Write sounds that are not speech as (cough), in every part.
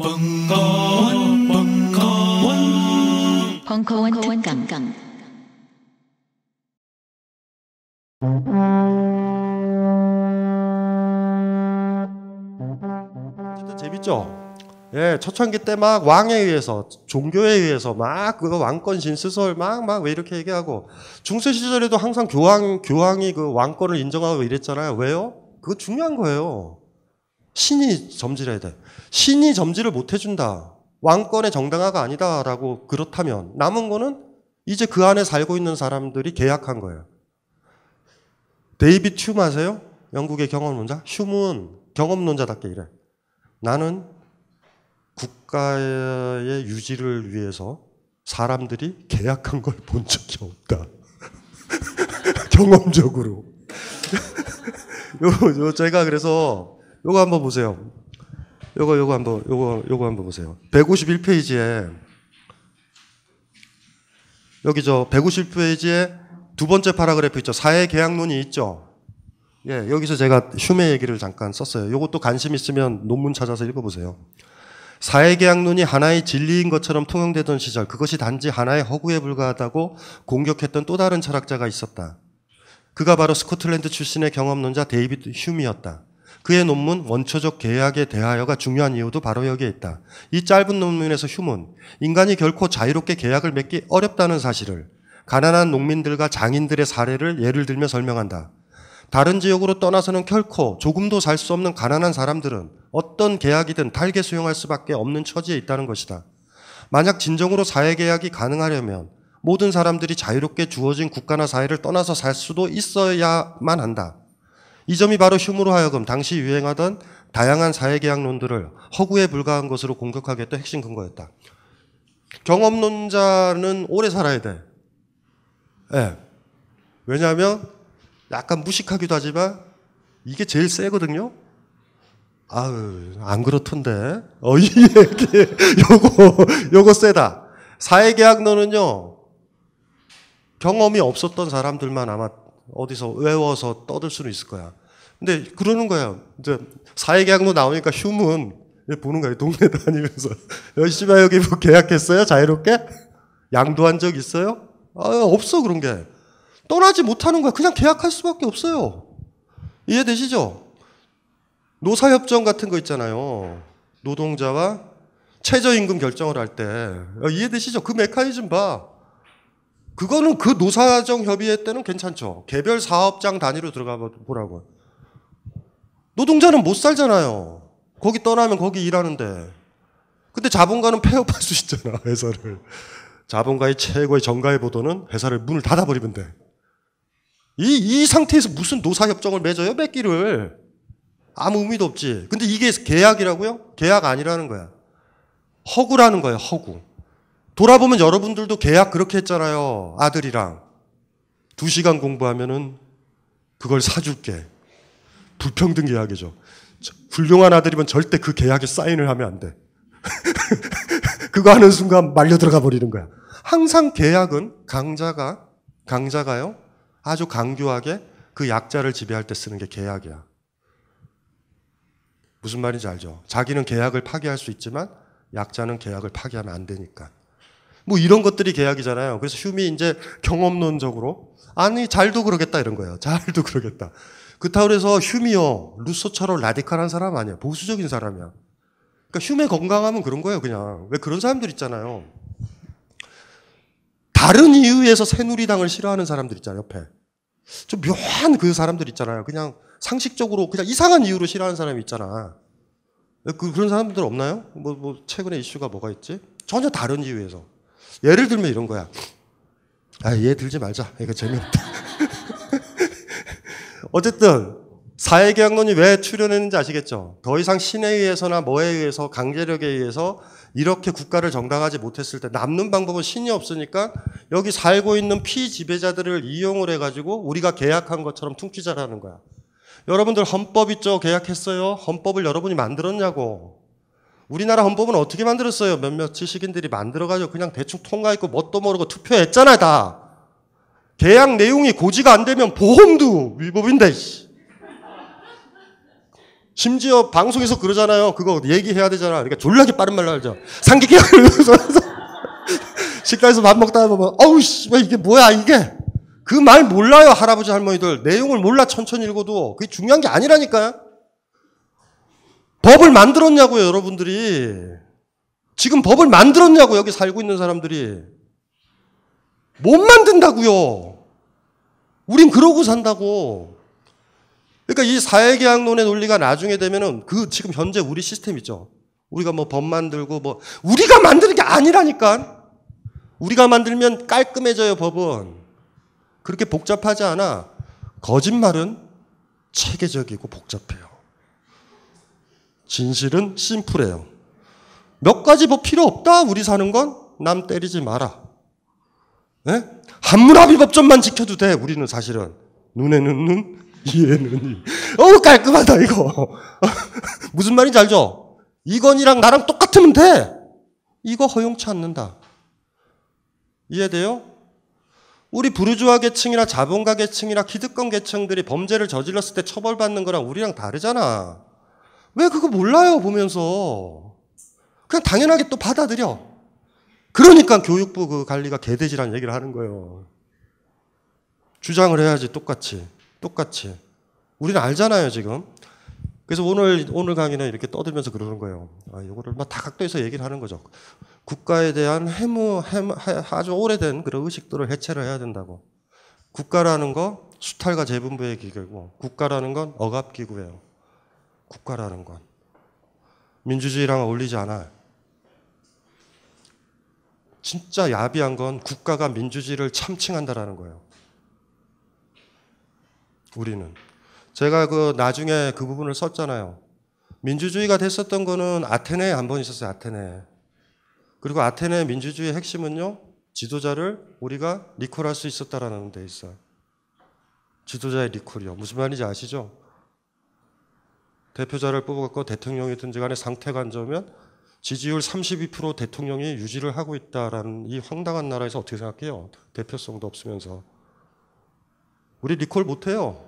벙커원, 벙커원, 벙커원 특강. 어쨌든 재밌죠? 예, 초창기 때 막 왕에 의해서, 종교에 의해서 막 그거 왕권 진수설 막 막 왜 이렇게 얘기하고 중세 시절에도 항상 교황 교황이 그 왕권을 인정하고 이랬잖아요. 왜요? 그거 중요한 거예요. 신이 점지를 해야 돼. 신이 점지를 못 해준다. 왕권의 정당화가 아니다라고 그렇다면 남은 거는 이제 그 안에 살고 있는 사람들이 계약한 거예요. 데이비 튜 아세요? 영국의 경험론자? 휴문 경험론자답게 이래. 나는 국가의 유지를 위해서 사람들이 계약한 걸 본 적이 없다. (laughs) 경험적으로. (laughs) 요, 요, 제가 그래서 요거 한번 보세요. 요거 요거 한번 요거 요거 한번 보세요. 151페이지에 여기 저 151페이지에 두 번째 파라그래프 있죠. 사회 계약론이 있죠. 예, 여기서 제가 슈메 얘기를 잠깐 썼어요. 요것도 관심 있으면 논문 찾아서 읽어 보세요. 사회 계약론이 하나의 진리인 것처럼 통용되던 시절 그것이 단지 하나의 허구에 불과하다고 공격했던 또 다른 철학자가 있었다. 그가 바로 스코틀랜드 출신의 경험론자 데이비드 휴미였다. 그의 논문 원초적 계약에 대하여가 중요한 이유도 바로 여기에 있다. 이 짧은 논문에서 휴문, 인간이 결코 자유롭게 계약을 맺기 어렵다는 사실을 가난한 농민들과 장인들의 사례를 예를 들며 설명한다. 다른 지역으로 떠나서는 결코 조금도 살 수 없는 가난한 사람들은 어떤 계약이든 달게 수용할 수밖에 없는 처지에 있다는 것이다. 만약 진정으로 사회 계약이 가능하려면 모든 사람들이 자유롭게 주어진 국가나 사회를 떠나서 살 수도 있어야만 한다. 이 점이 바로 휴무로 하여금 당시 유행하던 다양한 사회계약론들을 허구에 불과한 것으로 공격하겠다 핵심 근거였다. 경험론자는 오래 살아야 돼. 네. 왜냐하면 약간 무식하기도 하지만 이게 제일 세거든요. 아유, 안 그렇던데. 어, 이 얘기, (laughs) 요거, 요거 세다. 사회계약론은요, 경험이 없었던 사람들만 아마 어디서 외워서 떠들 수는 있을 거야. 근데 그러는 거야. 이제 사회계약도 나오니까 휴문 보는 거야. 동네 (laughs) 다니면서. 열심히 여기 뭐 계약했어요? 자유롭게? 양도한 적 있어요? 아, 없어, 그런 게. 떠나지 못하는 거야. 그냥 계약할 수밖에 없어요. 이해되시죠? 노사협정 같은 거 있잖아요. 노동자와 최저임금 결정을 할 때. 이해되시죠? 그 메커니즘 봐. 그거는 그 노사정 협의회 때는 괜찮죠. 개별 사업장 단위로 들어가 보라고. 노동자는 못 살잖아요. 거기 떠나면 거기 일하는데. 근데 자본가는 폐업할 수 있잖아, 회사를. 자본가의 최고의 정가의 보도는 회사를 문을 닫아버리면 돼. 이, 이 상태에서 무슨 노사협정을 맺어요? 맺기를. 아무 의미도 없지. 근데 이게 계약이라고요? 계약 아니라는 거야. 허구라는 거야 허구. 돌아보면 여러분들도 계약 그렇게 했잖아요. 아들이랑. 두 시간 공부하면은 그걸 사줄게. 불평등 계약이죠. 훌륭한 아들이면 절대 그 계약에 사인을 하면 안 돼. (laughs) 그거 하는 순간 말려 들어가 버리는 거야. 항상 계약은 강자가 강자가요 아주 강교하게 그 약자를 지배할 때 쓰는 게 계약이야. 무슨 말인지 알죠? 자기는 계약을 파괴할 수 있지만 약자는 계약을 파괴하면 안 되니까. 뭐 이런 것들이 계약이잖아요. 그래서 휴미 이제 경험론적으로 아니 잘도 그러겠다 이런 거예요. 잘도 그러겠다. 그렇다고 해서 휴미어, 루소처럼 라디칼한 사람 아니야. 보수적인 사람이야. 그러니까 휴메 미 건강함은 그런 거예요, 그냥. 왜 그런 사람들 있잖아요. 다른 이유에서 새누리당을 싫어하는 사람들 있잖아요, 옆에. 좀 묘한 그 사람들 있잖아요. 그냥 상식적으로 그냥 이상한 이유로 싫어하는 사람이 있잖아. 그, 런 사람들 없나요? 뭐, 뭐, 최근에 이슈가 뭐가 있지? 전혀 다른 이유에서. 예를 들면 이런 거야. 아, 얘 들지 말자. 이거 재미없다. 어쨌든 사회계약론이 왜 출현했는지 아시겠죠? 더 이상 신에 의해서나 뭐에 의해서 강제력에 의해서 이렇게 국가를 정당하지 못했을 때 남는 방법은 신이 없으니까 여기 살고 있는 피지배자들을 이용을 해가지고 우리가 계약한 것처럼 퉁치자라는 거야. 여러분들 헌법 있죠? 계약했어요? 헌법을 여러분이 만들었냐고. 우리나라 헌법은 어떻게 만들었어요? 몇몇 지식인들이 만들어가지고 그냥 대충 통과했고 뭣도 모르고 투표했잖아, 다. 계약 내용이 고지가 안 되면 보험도 위법인데. 심지어 방송에서 그러잖아요. 그거 얘기해야 되잖아. 그러니까 졸라게 빠른 말로 하죠. 상기 계약을 (laughs) 위해서 (laughs) 식당에서 밥 먹다 보면 뭐, 어우 씨발 이게 뭐야 이게 그 말 몰라요 할아버지 할머니들 내용을 몰라 천천히 읽어도 그게 중요한 게 아니라니까요. 법을 만들었냐고요 여러분들이 지금 법을 만들었냐고 여기 살고 있는 사람들이 못 만든다고요. 우린 그러고 산다고. 그러니까 이 사회계약론의 논리가 나중에 되면은 그 지금 현재 우리 시스템 있죠. 우리가 뭐 법 만들고 뭐 우리가 만드는 게 아니라니까. 우리가 만들면 깔끔해져요 법은. 그렇게 복잡하지 않아. 거짓말은 체계적이고 복잡해요. 진실은 심플해요. 몇 가지 뭐 필요 없다 우리 사는 건 남 때리지 마라. 네? 한문합의 법전만 지켜도 돼. 우리는 사실은 눈에는 눈, 이해는 이. 어 깔끔하다 이거. (laughs) 무슨 말인지 알죠? 이건이랑 나랑 똑같으면 돼. 이거 허용치 않는다. 이해돼요? 우리 부르주아 계층이나 자본가 계층이나 기득권 계층들이 범죄를 저질렀을 때 처벌받는 거랑 우리랑 다르잖아. 왜 그거 몰라요, 보면서. 그냥 당연하게 또 받아들여. 그러니까 교육부 그 관리가 개돼지라는 얘기를 하는 거예요. 주장을 해야지 똑같이 똑같이. 우리는 알잖아요 지금. 그래서 오늘 오늘 강의는 이렇게 떠들면서 그러는 거예요. 아, 이거를 막 다각도에서 얘기를 하는 거죠. 국가에 대한 해무, 해무 아주 오래된 그런 의식들을 해체를 해야 된다고. 국가라는 거 수탈과 재분배의 기구고 국가라는 건 억압 기구예요. 국가라는 건 민주주의랑 어울리지 않아요. 진짜 야비한 건 국가가 민주주의를 참칭한다라는 거예요. 우리는. 제가 그 나중에 그 부분을 썼잖아요. 민주주의가 됐었던 거는 아테네에 한 번 있었어요, 아테네 그리고 아테네 민주주의의 핵심은요, 지도자를 우리가 리콜할 수 있었다라는 데 있어요. 지도자의 리콜이요. 무슨 말인지 아시죠? 대표자를 뽑았고 대통령이든지 간에 상태가 안 좋으면 지지율 32% 대통령이 유지를 하고 있다라는 이 황당한 나라에서 어떻게 생각해요? 대표성도 없으면서. 우리 리콜 못해요.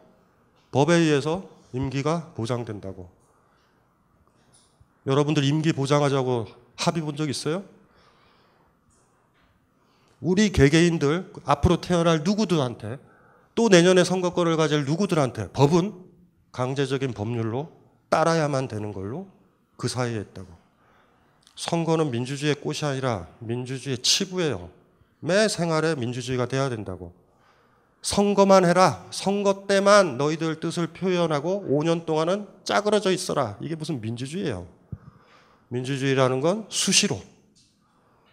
법에 의해서 임기가 보장된다고. 여러분들 임기 보장하자고 합의 본 적 있어요? 우리 개개인들, 앞으로 태어날 누구들한테, 또 내년에 선거권을 가질 누구들한테 법은 강제적인 법률로 따라야만 되는 걸로 그 사이에 있다고. 선거는 민주주의의 꽃이 아니라 민주주의의 치부예요. 매 생활에 민주주의가 돼야 된다고. 선거만 해라. 선거 때만 너희들 뜻을 표현하고 5년 동안은 짜그러져 있어라. 이게 무슨 민주주의예요. 민주주의라는 건 수시로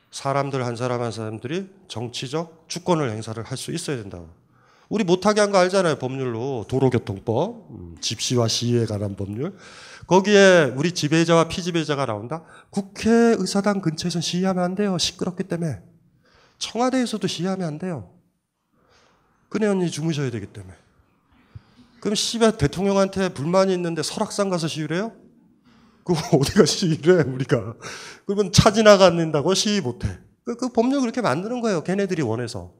사람들 한 사람 한 사람들이 정치적 주권을 행사를 할 수 있어야 된다고. 우리 못하게 한 거 알잖아요. 법률로 도로교통법, 음, 집시와 시위에 관한 법률. 거기에 우리 지배자와 피지배자가 나온다? 국회의사당 근처에서 시위하면 안 돼요. 시끄럽기 때문에. 청와대에서도 시위하면 안 돼요. 그네 언니 주무셔야 되기 때문에. 그럼 씨발 대통령한테 불만이 있는데 설악산 가서 시위를 요 그거 (laughs) 어디 가 시위를 해, 우리가. 그러면 차 지나간다고 시위 못 해. 그, 그 법령 그렇게 만드는 거예요. 걔네들이 원해서.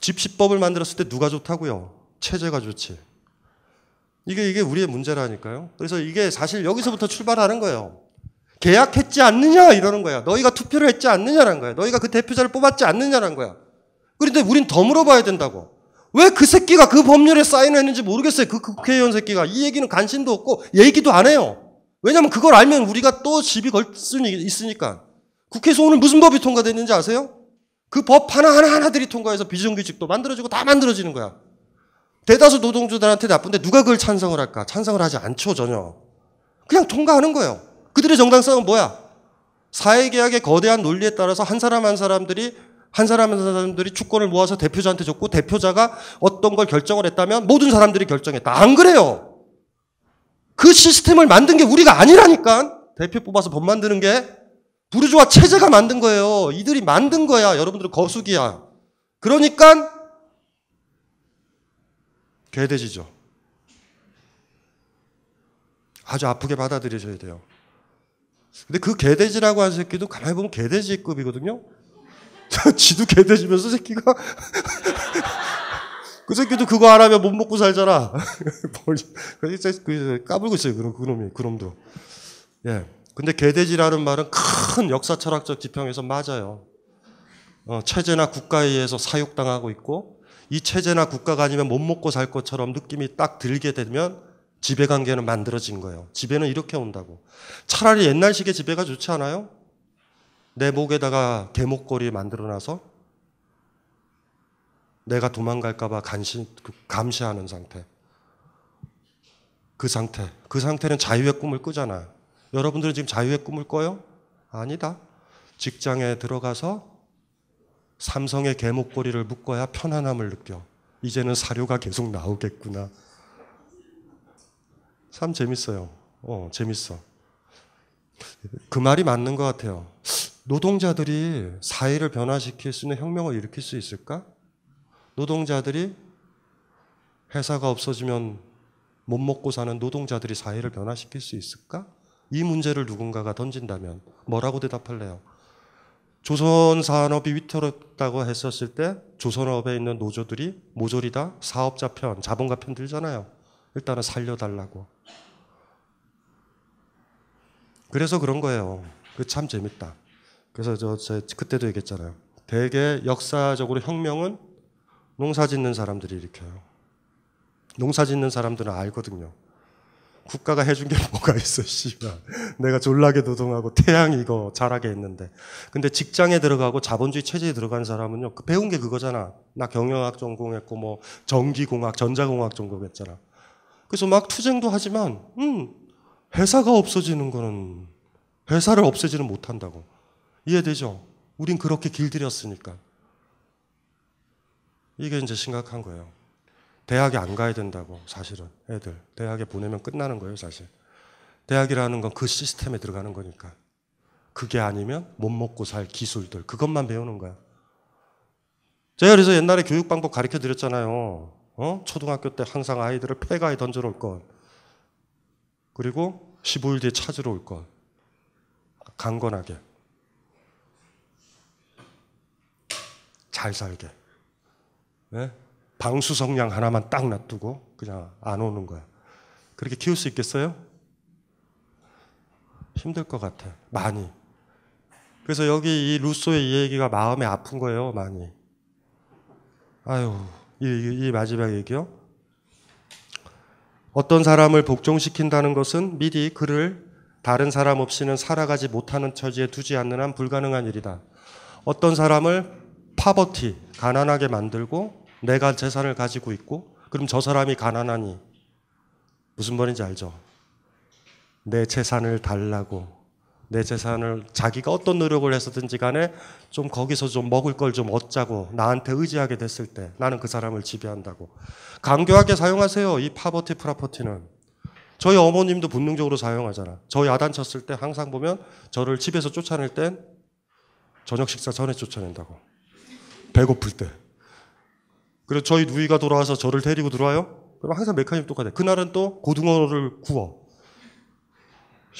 집시법을 만들었을 때 누가 좋다고요? 체제가 좋지. 이게 이게 우리의 문제라니까요. 그래서 이게 사실 여기서부터 출발하는 거예요. 계약했지 않느냐 이러는 거야. 너희가 투표를 했지 않느냐라는 거야. 너희가 그 대표자를 뽑았지 않느냐라는 거야. 그런데 우린 더 물어봐야 된다고. 왜 그 새끼가 그 법률에 사인을 했는지 모르겠어요. 그 국회의원 새끼가 이 얘기는 관심도 없고 얘기도 안 해요. 왜냐면 그걸 알면 우리가 또 집이 걸 수 있으니까. 국회에서 오늘 무슨 법이 통과됐는지 아세요? 그 법 하나 하나 하나들이 통과해서 비정규직도 만들어지고 다 만들어지는 거야. 대다수 노동자들한테 나쁜데 누가 그걸 찬성을 할까? 찬성을 하지 않죠, 전혀. 그냥 통과하는 거예요. 그들의 정당성은 뭐야? 사회계약의 거대한 논리에 따라서 한 사람 한 사람들이 한 사람 한 사람들이 주권을 모아서 대표자한테 줬고 대표자가 어떤 걸 결정을 했다면 모든 사람들이 결정했다. 안 그래요. 그 시스템을 만든 게 우리가 아니라니까. 대표 뽑아서 법 만드는 게 부르주아 체제가 만든 거예요. 이들이 만든 거야. 여러분들은 거수기야. 그러니까 개돼지죠. 아주 아프게 받아들이셔야 돼요. 근데 그 개돼지라고 한 새끼도 가만히 보면 개돼지급이거든요. (laughs) 지도 개돼지면서 새끼가 (laughs) 그 새끼도 그거 안 하면 못 먹고 살잖아. (laughs) 그 그 까불고 있어요. 그 그놈이 그놈도. 예. 근데 개돼지라는 말은 큰 역사 철학적 지평에서 맞아요. 어, 체제나 국가에 의해서 사육당하고 있고 이 체제나 국가가 아니면 못 먹고 살 것처럼 느낌이 딱 들게 되면 지배 관계는 만들어진 거예요. 지배는 이렇게 온다고. 차라리 옛날식의 지배가 좋지 않아요? 내 목에다가 개목걸이 만들어놔서 내가 도망갈까봐 그 감시하는 상태. 그 상태. 그 상태는 자유의 꿈을 꾸잖아. 여러분들은 지금 자유의 꿈을 꿔요? 아니다. 직장에 들어가서 삼성의 개목걸리를 묶어야 편안함을 느껴. 이제는 사료가 계속 나오겠구나. 참 재밌어요. 어, 재밌어. 그 말이 맞는 것 같아요. 노동자들이 사회를 변화시킬 수 있는 혁명을 일으킬 수 있을까? 노동자들이 회사가 없어지면 못 먹고 사는 노동자들이 사회를 변화시킬 수 있을까? 이 문제를 누군가가 던진다면 뭐라고 대답할래요? 조선 산업이 위태롭다고 했었을 때 조선업에 있는 노조들이 모조리다 사업자 편, 자본가 편 들잖아요. 일단은 살려달라고. 그래서 그런 거예요. 그 참 재밌다. 그래서 저, 저 그때도 얘기했잖아요. 대개 역사적으로 혁명은 농사 짓는 사람들이 일으켜요. 농사 짓는 사람들은 알거든요. 국가가 해준 게 뭐가 있어, 씨발. 내가 졸라게 노동하고 태양 이거 잘하게 했는데. 근데 직장에 들어가고 자본주의 체제에 들어간 사람은요, 그 배운 게 그거잖아. 나 경영학 전공했고, 뭐, 전기공학, 전자공학 전공했잖아. 그래서 막 투쟁도 하지만, 음, 회사가 없어지는 거는, 회사를 없애지는 못한다고. 이해되죠? 우린 그렇게 길들였으니까. 이게 이제 심각한 거예요. 대학에 안 가야 된다고 사실은 애들 대학에 보내면 끝나는 거예요 사실 대학이라는 건 그 시스템에 들어가는 거니까 그게 아니면 못 먹고 살 기술들 그것만 배우는 거야 제가 그래서 옛날에 교육 방법 가르쳐 드렸잖아요 어? 초등학교 때 항상 아이들을 폐가에 던져러 올것 그리고 15일 뒤에 찾으러 올것 강건하게 잘 살게 네? 방수 성냥 하나만 딱 놔두고 그냥 안 오는 거야. 그렇게 키울 수 있겠어요? 힘들 것 같아. 많이. 그래서 여기 이 루소의 이 얘기가 마음에 아픈 거예요, 많이. 아유, 이, 이, 이 마지막 얘기요. 어떤 사람을 복종시킨다는 것은 미리 그를 다른 사람 없이는 살아가지 못하는 처지에 두지 않는 한 불가능한 일이다. 어떤 사람을 파버티, 가난하게 만들고 내가 재산을 가지고 있고 그럼 저 사람이 가난하니 무슨 말인지 알죠? 내 재산을 달라고 내 재산을 자기가 어떤 노력을 했서든지 간에 좀 거기서 좀 먹을 걸 좀 얻자고 나한테 의지하게 됐을 때 나는 그 사람을 지배한다고 강교하게 사용하세요 이 파버티 프라퍼티는 저희 어머님도 본능적으로 사용하잖아 저 야단 쳤을 때 항상 보면 저를 집에서 쫓아낼 땐 저녁 식사 전에 쫓아낸다고 배고플 때 그래서 저희 누이가 돌아와서 저를 데리고 들어와요. 그럼 항상 메커니즘 똑같아. 그날은 또 고등어를 구워.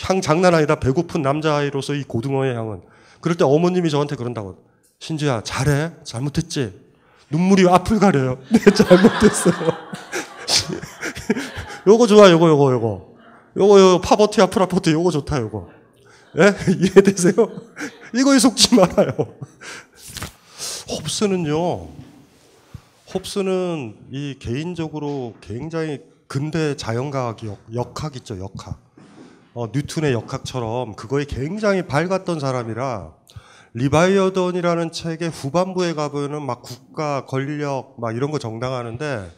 향 장난 아니다. 배고픈 남자아이로서 이 고등어의 향은. 그럴 때 어머님이 저한테 그런다고. 신지야, 잘해. 잘못했지. 눈물이 앞을 가려요. (laughs) 네, 잘못했어요. (laughs) 요거 좋아, 요거, 요거, 요거. 요거, 요거, 파버티, 아프라포트, 요거 좋다, 요거. 예? (laughs) 이해되세요? 이거에 속지 말아요. 홉스는요, 홉스는 이 개인적으로 굉장히 근대 자연과학 역, 역학 있죠 역학 어, 뉴턴의 역학처럼 그거에 굉장히 밝았던 사람이라 리바이어던이라는 책의 후반부에 가보면 막 국가 권력 막 이런 거 정당하는데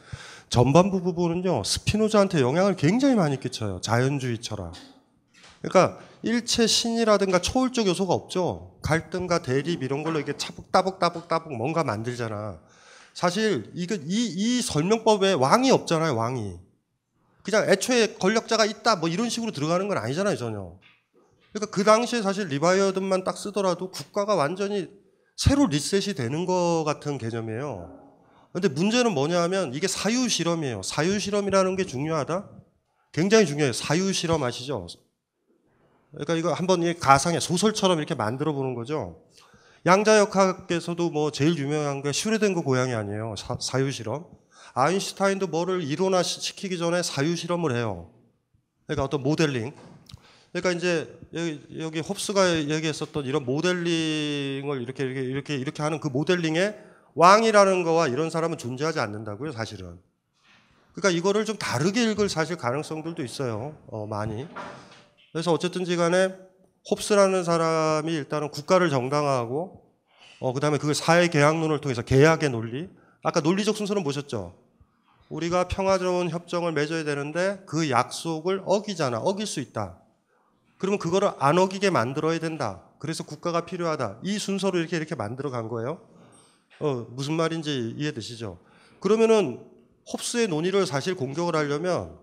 전반부 부분은요 스피노자한테 영향을 굉장히 많이 끼쳐요 자연주의 처럼 그러니까 일체 신이라든가 초월적 요소가 없죠 갈등과 대립 이런 걸로 이게 차북따북따북따북 뭔가 만들잖아 사실 이거 이, 이 설명법에 왕이 없잖아요. 왕이. 그냥 애초에 권력자가 있다 뭐 이런 식으로 들어가는 건 아니잖아요. 전혀. 그러니까 그 당시에 사실 리바이어든만 딱 쓰더라도 국가가 완전히 새로 리셋이 되는 것 같은 개념이에요. 근데 문제는 뭐냐 하면 이게 사유 실험이에요. 사유 실험이라는 게 중요하다? 굉장히 중요해요. 사유 실험 아시죠? 그러니까 이거 한번 가상의 소설처럼 이렇게 만들어 보는 거죠. 양자역학에서도 뭐 제일 유명한 게슈뢰된거고향이 아니에요. 사, 유실험 아인슈타인도 뭐를 이론화시키기 전에 사유실험을 해요. 그러니까 어떤 모델링. 그러니까 이제 여기, 여기 홉스가 얘기했었던 이런 모델링을 이렇게 이렇게 이렇게 이렇게 하는 그 모델링에 왕이라는 거와 이런 사람은 존재하지 않는다고요, 사실은. 그러니까 이거를 좀 다르게 읽을 사실 가능성들도 있어요. 어, 많이. 그래서 어쨌든지 간에 홉스라는 사람이 일단은 국가를 정당화하고 어, 그다음에 그 사회 계약론을 통해서 계약의 논리 아까 논리적 순서는 보셨죠? 우리가 평화로운 협정을 맺어야 되는데 그 약속을 어기잖아. 어길 수 있다. 그러면 그거를 안 어기게 만들어야 된다. 그래서 국가가 필요하다. 이 순서로 이렇게 이렇게 만들어 간 거예요. 어, 무슨 말인지 이해되시죠? 그러면은 홉스의 논의를 사실 공격을 하려면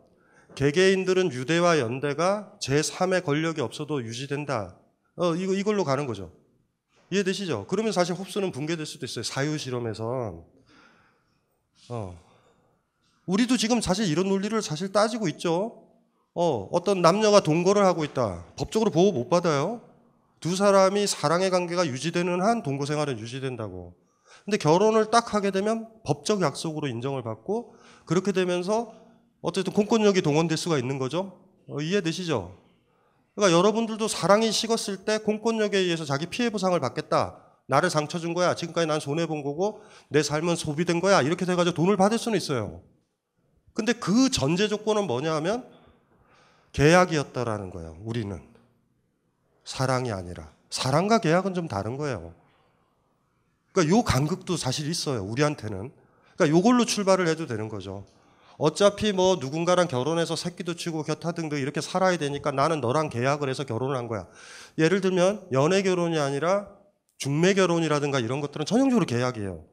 개개인들은 유대와 연대가 제3의 권력이 없어도 유지된다. 어, 이거, 이걸로 가는 거죠. 이해되시죠? 그러면 사실 홉스는 붕괴될 수도 있어요. 사유실험에선. 어. 우리도 지금 사실 이런 논리를 사실 따지고 있죠. 어, 어떤 남녀가 동거를 하고 있다. 법적으로 보호 못 받아요. 두 사람이 사랑의 관계가 유지되는 한 동거 생활은 유지된다고. 근데 결혼을 딱 하게 되면 법적 약속으로 인정을 받고 그렇게 되면서 어쨌든 공권력이 동원될 수가 있는 거죠. 어, 이해되시죠? 그러니까 여러분들도 사랑이 식었을 때 공권력에 의해서 자기 피해 보상을 받겠다. 나를 상처 준 거야. 지금까지 난 손해 본 거고 내 삶은 소비된 거야. 이렇게 돼 가지고 돈을 받을 수는 있어요. 근데 그 전제 조건은 뭐냐 하면 계약이었다라는 거예요. 우리는 사랑이 아니라 사랑과 계약은 좀 다른 거예요. 그러니까 요 간극도 사실 있어요. 우리한테는. 그러니까 요걸로 출발을 해도 되는 거죠. 어차피 뭐 누군가랑 결혼해서 새끼도 치고 곁하등등 이렇게 살아야 되니까 나는 너랑 계약을 해서 결혼을 한 거야. 예를 들면 연애 결혼이 아니라 중매 결혼이라든가 이런 것들은 전형적으로 계약이에요.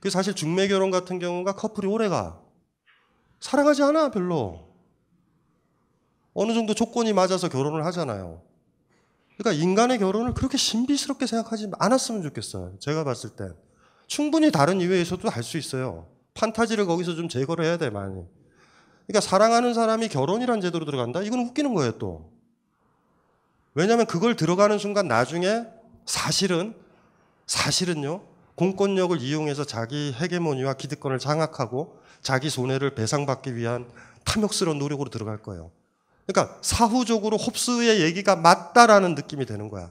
그 사실 중매 결혼 같은 경우가 커플이 오래가 사랑하지 않아 별로. 어느 정도 조건이 맞아서 결혼을 하잖아요. 그러니까 인간의 결혼을 그렇게 신비스럽게 생각하지 않았으면 좋겠어요. 제가 봤을 때 충분히 다른 이유에서도 할수 있어요. 판타지를 거기서 좀 제거를 해야 돼, 많이. 그러니까 사랑하는 사람이 결혼이란 제도로 들어간다? 이건 웃기는 거예요, 또. 왜냐하면 그걸 들어가는 순간 나중에 사실은, 사실은요, 공권력을 이용해서 자기 헤게모니와 기득권을 장악하고 자기 손해를 배상받기 위한 탐욕스러운 노력으로 들어갈 거예요. 그러니까 사후적으로 홉스의 얘기가 맞다라는 느낌이 되는 거야.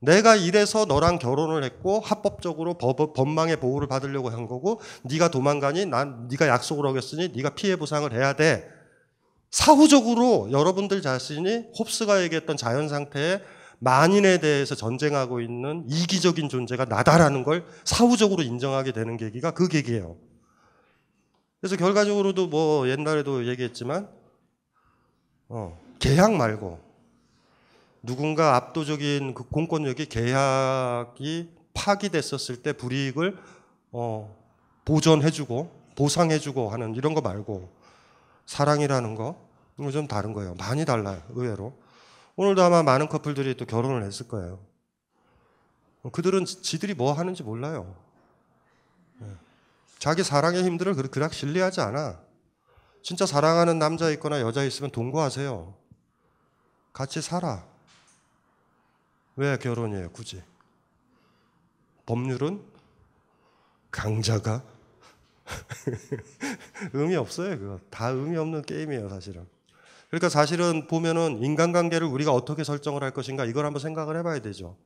내가 이래서 너랑 결혼을 했고 합법적으로 법, 법망의 보호를 받으려고 한 거고 네가 도망가니 난 네가 약속을 어겼으니 네가 피해 보상을 해야 돼. 사후적으로 여러분들 자신이 홉스가 얘기했던 자연 상태에 만인에 대해서 전쟁하고 있는 이기적인 존재가 나다라는 걸 사후적으로 인정하게 되는 계기가 그 계기예요. 그래서 결과적으로도 뭐 옛날에도 얘기했지만 어, 계약 말고 누군가 압도적인 그 공권력이 계약이 파기됐었을 때 불이익을 어, 보전해주고 보상해주고 하는 이런 거 말고 사랑이라는 거 이거 좀 다른 거예요. 많이 달라요. 의외로 오늘도 아마 많은 커플들이 또 결혼을 했을 거예요. 그들은 지들이 뭐 하는지 몰라요. 예. 자기 사랑의 힘들을 그닥 신뢰하지 않아. 진짜 사랑하는 남자 있거나 여자 있으면 동거하세요. 같이 살아. 왜 결혼해요, 굳이? 법률은 강자가 (laughs) 의미 없어요, 그거. 다 의미 없는 게임이에요, 사실은. 그러니까 사실은 보면은 인간관계를 우리가 어떻게 설정을 할 것인가 이걸 한번 생각을 해봐야 되죠.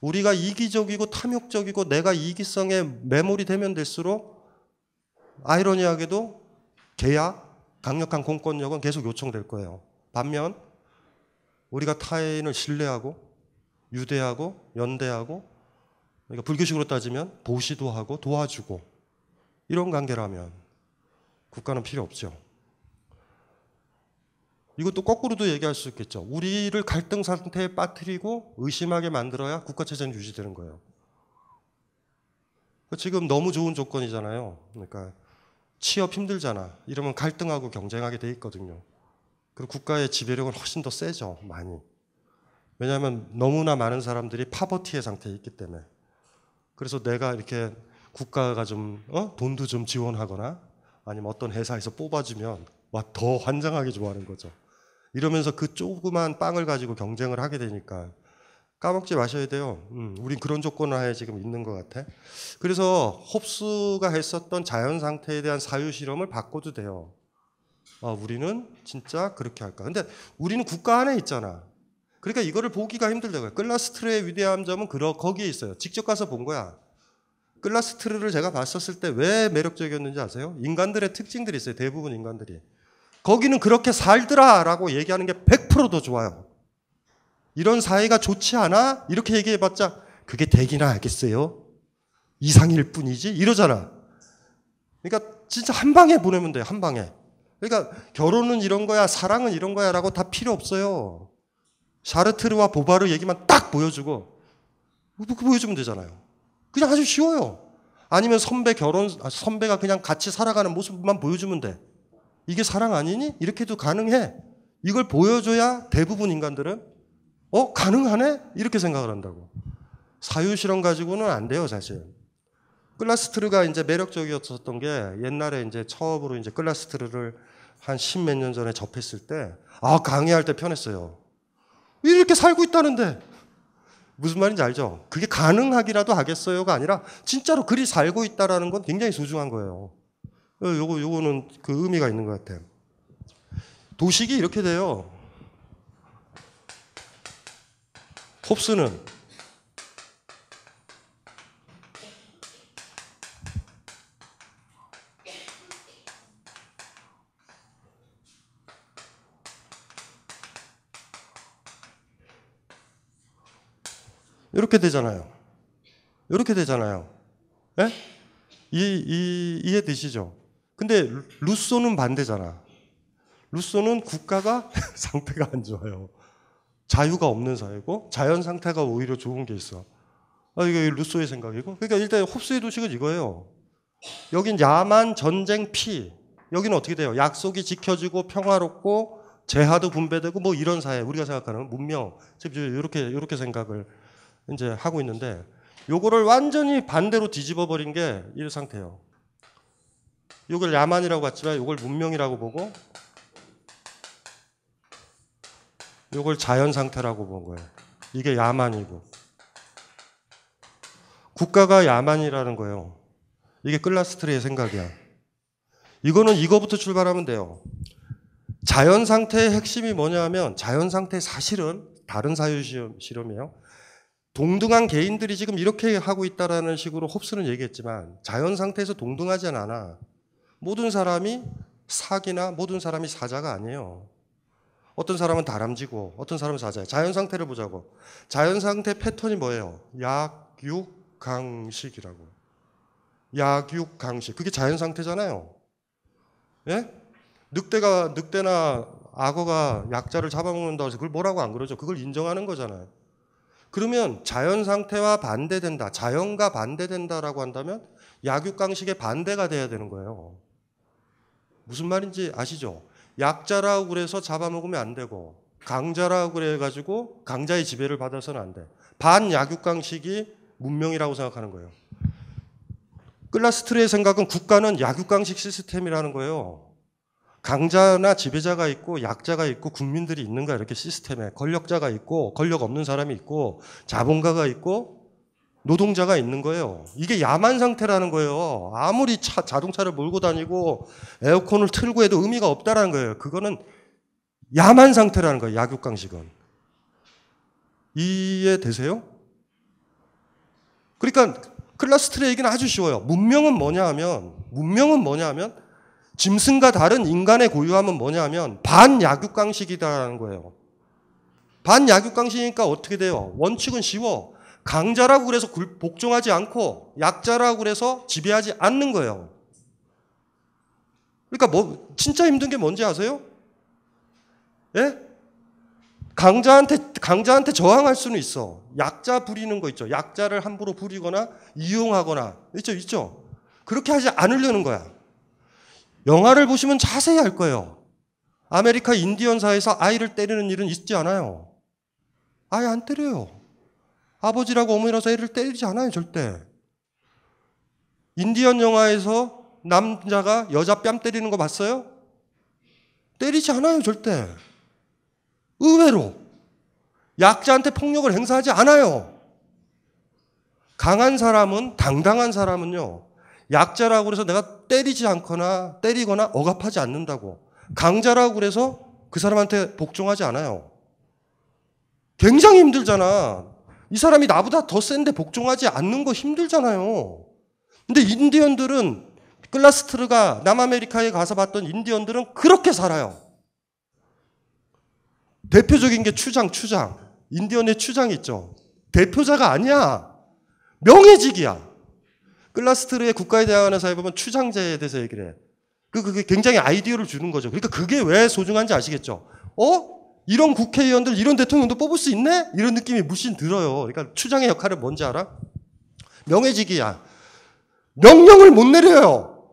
우리가 이기적이고 탐욕적이고 내가 이기성에 매몰이 되면 될수록 아이러니하게도 계약, 강력한 공권력은 계속 요청될 거예요. 반면 우리가 타인을 신뢰하고 유대하고 연대하고 그러니까 불교식으로 따지면 보시도 하고 도와주고 이런 관계라면 국가는 필요 없죠. 이것도 거꾸로도 얘기할 수 있겠죠. 우리를 갈등 상태에 빠뜨리고 의심하게 만들어야 국가 체제는 유지되는 거예요. 그러니까 지금 너무 좋은 조건이잖아요. 그러니까 취업 힘들잖아. 이러면 갈등하고 경쟁하게 돼 있거든요. 그리고 국가의 지배력은 훨씬 더 세죠. 많이. 왜냐하면 너무나 많은 사람들이 파버티의 상태에 있기 때문에. 그래서 내가 이렇게 국가가 좀 어? 돈도 좀 지원하거나 아니면 어떤 회사에서 뽑아주면 와더 환장하게 좋아하는 거죠. 이러면서 그 조그만 빵을 가지고 경쟁을 하게 되니까 까먹지 마셔야 돼요. 음, 우린 그런 조건 하에 지금 있는 것 같아. 그래서 홉스가 했었던 자연 상태에 대한 사유 실험을 바꿔도 돼요. 어, 우리는 진짜 그렇게 할까. 근데 우리는 국가 안에 있잖아. 그러니까 이거를 보기가 힘들다고요. 글라스트르의 위대한 점은 그러, 거기에 있어요. 직접 가서 본 거야. 글라스트르를 제가 봤었을 때 왜 매력적이었는지 아세요? 인간들의 특징들이 있어요. 대부분 인간들이. 거기는 그렇게 살더라 라고 얘기하는 게 100%더 좋아요. 이런 사회가 좋지 않아? 이렇게 얘기해봤자 그게 되기나 겠어요 이상일 뿐이지? 이러잖아. 그러니까 진짜 한 방에 보내면 돼요. 한 방에. 그러니까 결혼은 이런 거야, 사랑은 이런 거야 라고 다 필요 없어요. 샤르트르와 보바르 얘기만 딱 보여주고 그 보여주면 되잖아요. 그냥 아주 쉬워요. 아니면 선배 결혼 아, 선배가 그냥 같이 살아가는 모습만 보여주면 돼. 이게 사랑 아니니? 이렇게도 가능해. 이걸 보여줘야 대부분 인간들은 어 가능하네 이렇게 생각을 한다고. 사유 실험 가지고는 안 돼요 사실. 클라스트르가 이제 매력적이었었던 게 옛날에 이제 처음으로 이제 클라스트르를 한십몇년 전에 접했을 때아 강의할 때 편했어요. 이렇게 살고 있다는데. 무슨 말인지 알죠? 그게 가능하기라도 하겠어요가 아니라 진짜로 그리 살고 있다라는 건 굉장히 소중한 거예요. 어, 요거 요거는 그 의미가 있는 것 같아요. 도식이 이렇게 돼요. 홉스는 이렇게 되잖아요. 이렇게 되잖아요. 예? 이, 이, 이해되시죠? 근데 루소는 반대잖아. 루소는 국가가 (laughs) 상태가 안 좋아요. 자유가 없는 사회고 자연 상태가 오히려 좋은 게 있어. 아, 이게 루소의 생각이고. 그러니까 일단 홉스의 도식은 이거예요. 여긴 야만, 전쟁, 피. 여기는 어떻게 돼요? 약속이 지켜지고 평화롭고 재화도 분배되고 뭐 이런 사회 우리가 생각하는 문명. 이렇게 이렇게 생각을 이제 하고 있는데 요거를 완전히 반대로 뒤집어 버린 게 이 상태예요. 요걸 야만이라고 봤지만 요걸 문명이라고 보고 요걸 자연 상태라고 본 거예요. 이게 야만이고 국가가 야만이라는 거예요. 이게 클라스트리의 생각이야. 이거는 이거부터 출발하면 돼요. 자연 상태의 핵심이 뭐냐면 자연 상태 사실은 다른 사유 실험이에요. 동등한 개인들이 지금 이렇게 하고 있다라는 식으로 홉스는 얘기했지만 자연 상태에서 동등하지 않아. 모든 사람이 사기나 모든 사람이 사자가 아니에요. 어떤 사람은 다람쥐고 어떤 사람은 사자예요. 자연 상태를 보자고. 자연 상태 패턴이 뭐예요? 약육강식이라고. 약육강식. 그게 자연 상태잖아요. 예? 늑대가 늑대나 악어가 약자를 잡아먹는다고 해서 그걸 뭐라고 안 그러죠. 그걸 인정하는 거잖아요. 그러면 자연 상태와 반대된다. 자연과 반대된다라고 한다면 약육강식의 반대가 돼야 되는 거예요. 무슨 말인지 아시죠? 약자라고 그래서 잡아먹으면 안 되고 강자라고 그래가지고 강자의 지배를 받아서는 안 돼. 반약육강식이 문명이라고 생각하는 거예요. 클라스트르의 생각은 국가는 약육강식 시스템이라는 거예요. 강자나 지배자가 있고 약자가 있고 국민들이 있는가 이렇게 시스템에 권력자가 있고 권력 없는 사람이 있고 자본가가 있고 노동자가 있는 거예요. 이게 야만 상태라는 거예요. 아무리 차, 자동차를 몰고 다니고 에어컨을 틀고 해도 의미가 없다라는 거예요. 그거는 야만 상태라는 거예요. 약육강식은. 이해 되세요? 그러니까 클라스트레이기는 아주 쉬워요. 문명은 뭐냐 하면 문명은 뭐냐 하면 짐승과 다른 인간의 고유함은 뭐냐면 반약육강식이다라는 거예요. 반약육강식이니까 어떻게 돼요? 원칙은 쉬워. 강자라고 그래서 복종하지 않고 약자라고 그래서 지배하지 않는 거예요. 그러니까 뭐 진짜 힘든 게 뭔지 아세요? 예? 강자한테 강자한테 저항할 수는 있어. 약자 부리는 거 있죠. 약자를 함부로 부리거나 이용하거나 있죠, 있죠. 그렇게 하지 않으려는 거야. 영화를 보시면 자세히 알 거예요. 아메리카 인디언사에서 아이를 때리는 일은 있지 않아요. 아예 안 때려요. 아버지라고 어머니라서 애를 때리지 않아요, 절대. 인디언 영화에서 남자가 여자 뺨 때리는 거 봤어요? 때리지 않아요, 절대. 의외로. 약자한테 폭력을 행사하지 않아요. 강한 사람은, 당당한 사람은요, 약자라고 해서 내가 때리지 않거나 때리거나 억압하지 않는다고. 강자라고 해서그 사람한테 복종하지 않아요. 굉장히 힘들잖아. 이 사람이 나보다 더 센데 복종하지 않는 거 힘들잖아요. 근데 인디언들은 클라스트르가 남아메리카에 가서 봤던 인디언들은 그렇게 살아요. 대표적인 게 추장, 추장. 인디언의 추장 있죠. 대표자가 아니야. 명예직이야. 클라스트르의 국가에 대한 사회 보은 추장제에 대해서 얘기를 해. 그, 그게 굉장히 아이디어를 주는 거죠. 그러니까 그게 왜 소중한지 아시겠죠? 어? 이런 국회의원들, 이런 대통령도 뽑을 수 있네? 이런 느낌이 물씬 들어요. 그러니까 추장의 역할은 뭔지 알아? 명예직이야. 명령을 못 내려요.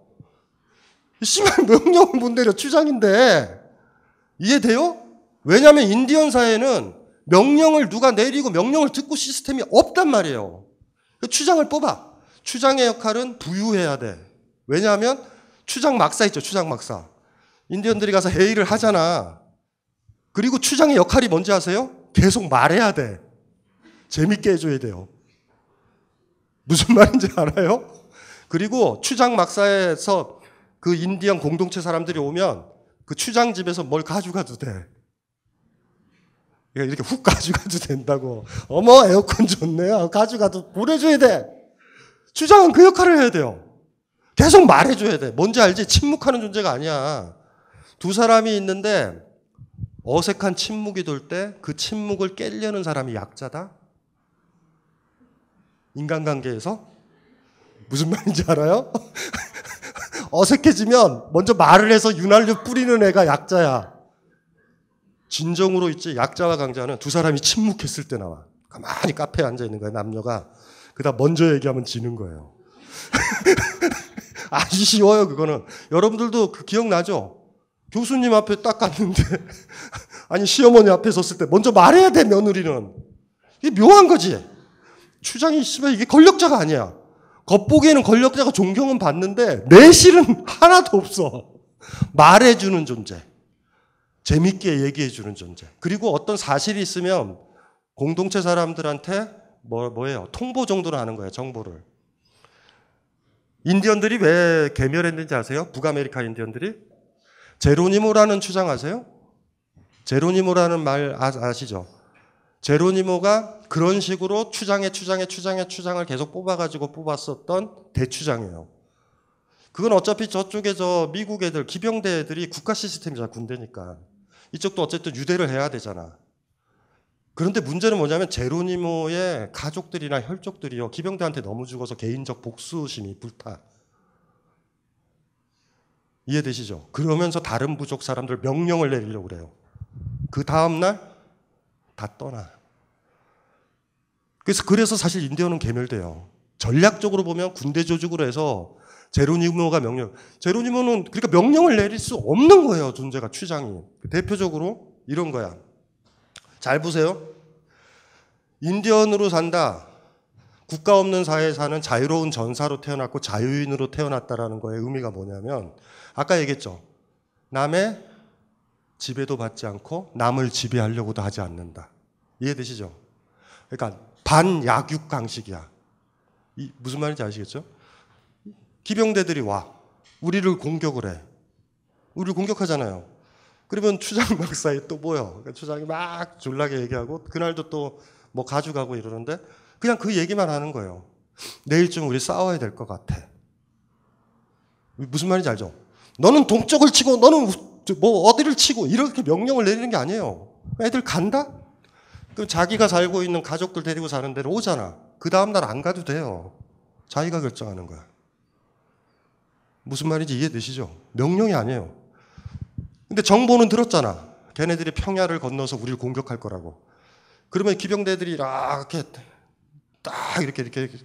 심한 명령을 못 내려 추장인데 이해돼요? 왜냐하면 인디언 사회는 명령을 누가 내리고 명령을 듣고 시스템이 없단 말이에요. 그 추장을 뽑아. 추장의 역할은 부유해야 돼. 왜냐하면 추장 막사 있죠, 추장 막사. 인디언들이 가서 회의를 하잖아. 그리고 추장의 역할이 뭔지 아세요? 계속 말해야 돼. 재밌게 해줘야 돼요. 무슨 (laughs) 말인지 알아요? 그리고 추장 막사에서 그 인디언 공동체 사람들이 오면 그 추장 집에서 뭘 가져가도 돼. 그러니까 이렇게 훅 가져가도 (laughs) 된다고. 어머, 에어컨 좋네요. 가져가도 보내줘야 돼. 주장은 그 역할을 해야 돼요. 계속 말해줘야 돼. 뭔지 알지? 침묵하는 존재가 아니야. 두 사람이 있는데 어색한 침묵이 돌 때 그 침묵을 깨려는 사람이 약자다? 인간관계에서? 무슨 말인지 알아요? (laughs) 어색해지면 먼저 말을 해서 윤활유 뿌리는 애가 약자야. 진정으로 있지 약자와 강자는 두 사람이 침묵했을 때 나와. 가만히 카페에 앉아 있는 거야 남녀가 그다 먼저 얘기하면 지는 거예요. (laughs) 아주 쉬워요, 그거는. 여러분들도 그 기억나죠? 교수님 앞에 딱 갔는데, (laughs) 아니, 시어머니 앞에 섰을 때 먼저 말해야 돼, 며느리는. 이게 묘한 거지. 추장이 있으면 이게 권력자가 아니야. 겉보기에는 권력자가 존경은 받는데, 내실은 (laughs) 하나도 없어. 말해주는 존재. 재밌게 얘기해주는 존재. 그리고 어떤 사실이 있으면 공동체 사람들한테 뭐, 뭐예요? 통보 정도로 하는 거예요, 정보를. 인디언들이 왜 개멸했는지 아세요? 북아메리카 인디언들이? 제로니모라는 주장 아세요? 제로니모라는 말 아, 시죠 제로니모가 그런 식으로 추장에 추장에 추장에 추장을 계속 뽑아가지고 뽑았었던 대추장이에요. 그건 어차피 저쪽에 저 미국 애들, 기병대 애들이 국가 시스템이잖아, 군대니까. 이쪽도 어쨌든 유대를 해야 되잖아. 그런데 문제는 뭐냐면 제로니모의 가족들이나 혈족들이요 기병대한테 너무 죽어서 개인적 복수심이 불타 이해되시죠? 그러면서 다른 부족 사람들 명령을 내리려고 그래요. 그 다음 날 다 떠나. 그래서 그래서 사실 인디언은 개멸돼요. 전략적으로 보면 군대 조직으로 해서 제로니모가 명령. 제로니모는 그러니까 명령을 내릴 수 없는 거예요. 존재가 취장이 대표적으로 이런 거야. 잘 보세요. 인디언으로 산다. 국가 없는 사회에 사는 자유로운 전사로 태어났고 자유인으로 태어났다라는 거의 의미가 뭐냐면 아까 얘기했죠. 남의 지배도 받지 않고 남을 지배하려고도 하지 않는다. 이해되시죠? 그러니까 반약육 강식이야. 이, 무슨 말인지 아시겠죠? 기병대들이 와. 우리를 공격을 해. 우리를 공격하잖아요. 그러면 추장 박사에 또뭐여 그러니까 추장이 막 졸라게 얘기하고 그날도 또 뭐 가져가고 이러는데 그냥 그 얘기만 하는 거예요. 내일쯤 우리 싸워야 될 것 같아. 무슨 말인지 알죠? 너는 동쪽을 치고 너는 뭐 어디를 치고 이렇게 명령을 내리는 게 아니에요. 애들 간다? 그럼 자기가 살고 있는 가족들 데리고 사는 데로 오잖아. 그 다음날 안 가도 돼요. 자기가 결정하는 거야. 무슨 말인지 이해되시죠? 명령이 아니에요. 근데 정보는 들었잖아. 걔네들이 평야를 건너서 우리를 공격할 거라고. 그러면 기병대들이 이렇게 딱 이렇게 이렇게 이렇게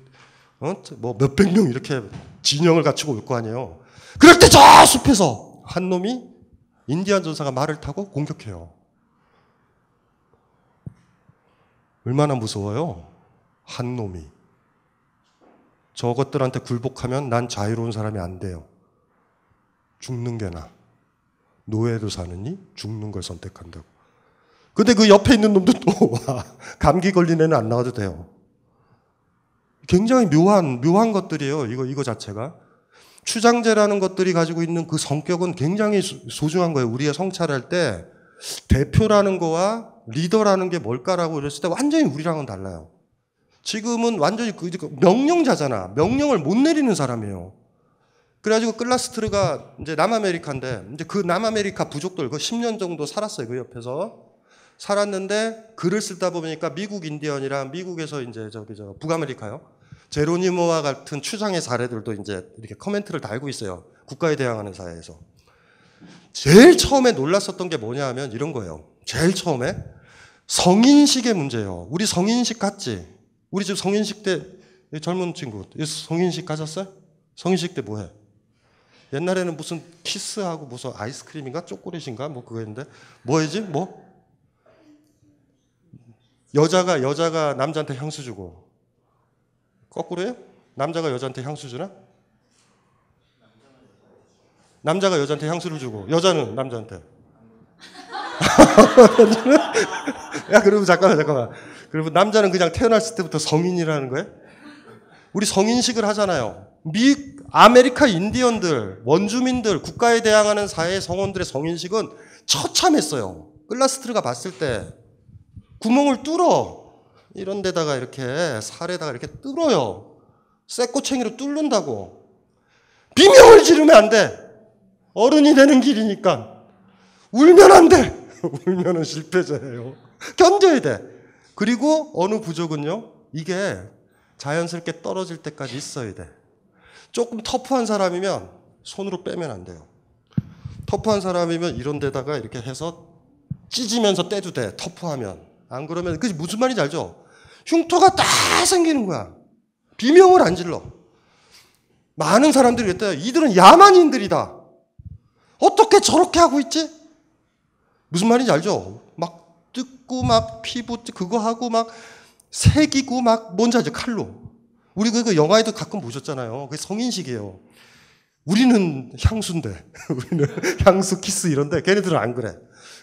어? 뭐 몇 백 명 이렇게 진영을 갖추고 올 거 아니에요. 그럴 때 저 숲에서 한 놈이 인디언 전사가 말을 타고 공격해요. 얼마나 무서워요? 한 놈이. 저것들한테 굴복하면 난 자유로운 사람이 안 돼요. 죽는 게 나. 노예로 사느니 죽는 걸 선택한다고. 근데 그 옆에 있는 놈도 또 (laughs) 와. 감기 걸린 애는 안 나와도 돼요. 굉장히 묘한, 묘한 것들이에요. 이거, 이거 자체가. 추장제라는 것들이 가지고 있는 그 성격은 굉장히 소중한 거예요. 우리의 성찰할 때 대표라는 거와 리더라는 게 뭘까라고 그랬을 때 완전히 우리랑은 달라요. 지금은 완전히 그, 그 명령자잖아. 명령을 못 내리는 사람이에요. 그래가지고 클라스트르가 이제 남아메리카인데 이제 그 남아메리카 부족들 그 10년 정도 살았어요 그 옆에서 살았는데 글을 쓰다 보니까 미국 인디언이랑 미국에서 이제 저기 저 북아메리카요 제로니모와 같은 추상의 사례들도 이제 이렇게 커멘트를 달고 있어요 국가에 대항하는 사회에서 제일 처음에 놀랐었던 게 뭐냐 하면 이런 거예요 제일 처음에 성인식의 문제예요 우리 성인식 같지 우리 지금 성인식 때 젊은 친구 성인식 가셨어요 성인식 때 뭐해 옛날에는 무슨 키스하고 무슨 아이스크림인가 초콜릿인가 뭐 그거였는데 뭐였지? 뭐? 여자가 여자가 남자한테 향수 주고 거꾸로요? 남자가 여자한테 향수 주나? 남자가 여자한테 향수를 주고 여자는 남자한테 (laughs) 야 그러면 잠깐만 잠깐만 그러면 남자는 그냥 태어났을 때부터 성인이라는 거예요? 우리 성인식을 하잖아요 미 아메리카 인디언들, 원주민들, 국가에 대항하는 사회 성원들의 성인식은 처참했어요. 글라스트르가 봤을 때 구멍을 뚫어 이런 데다가 이렇게 살에다가 이렇게 뚫어요. 쇠꼬챙이로 뚫는다고. 비명을 지르면 안 돼. 어른이 되는 길이니까. 울면 안 돼. (laughs) 울면은 실패자예요. 견뎌야 돼. 그리고 어느 부족은요, 이게 자연스럽게 떨어질 때까지 있어야 돼. 조금 터프한 사람이면 손으로 빼면 안 돼요. 터프한 사람이면 이런 데다가 이렇게 해서 찢으면서 떼도 돼. 터프하면. 안 그러면 그 무슨 말인지 알죠? 흉터가 다 생기는 거야. 비명을 안 질러. 많은 사람들이 그랬대 이들은 야만인들이다. 어떻게 저렇게 하고 있지? 무슨 말인지 알죠? 막 뜯고 막 피부 그거 하고 막 새기고 막 뭔지 알죠? 칼로. 우리 그, 그 영화에도 가끔 보셨잖아요. 그게 성인식이에요. 우리는 향수인데, (laughs) 우리는 향수, 키스 이런데, 걔네들은 안 그래.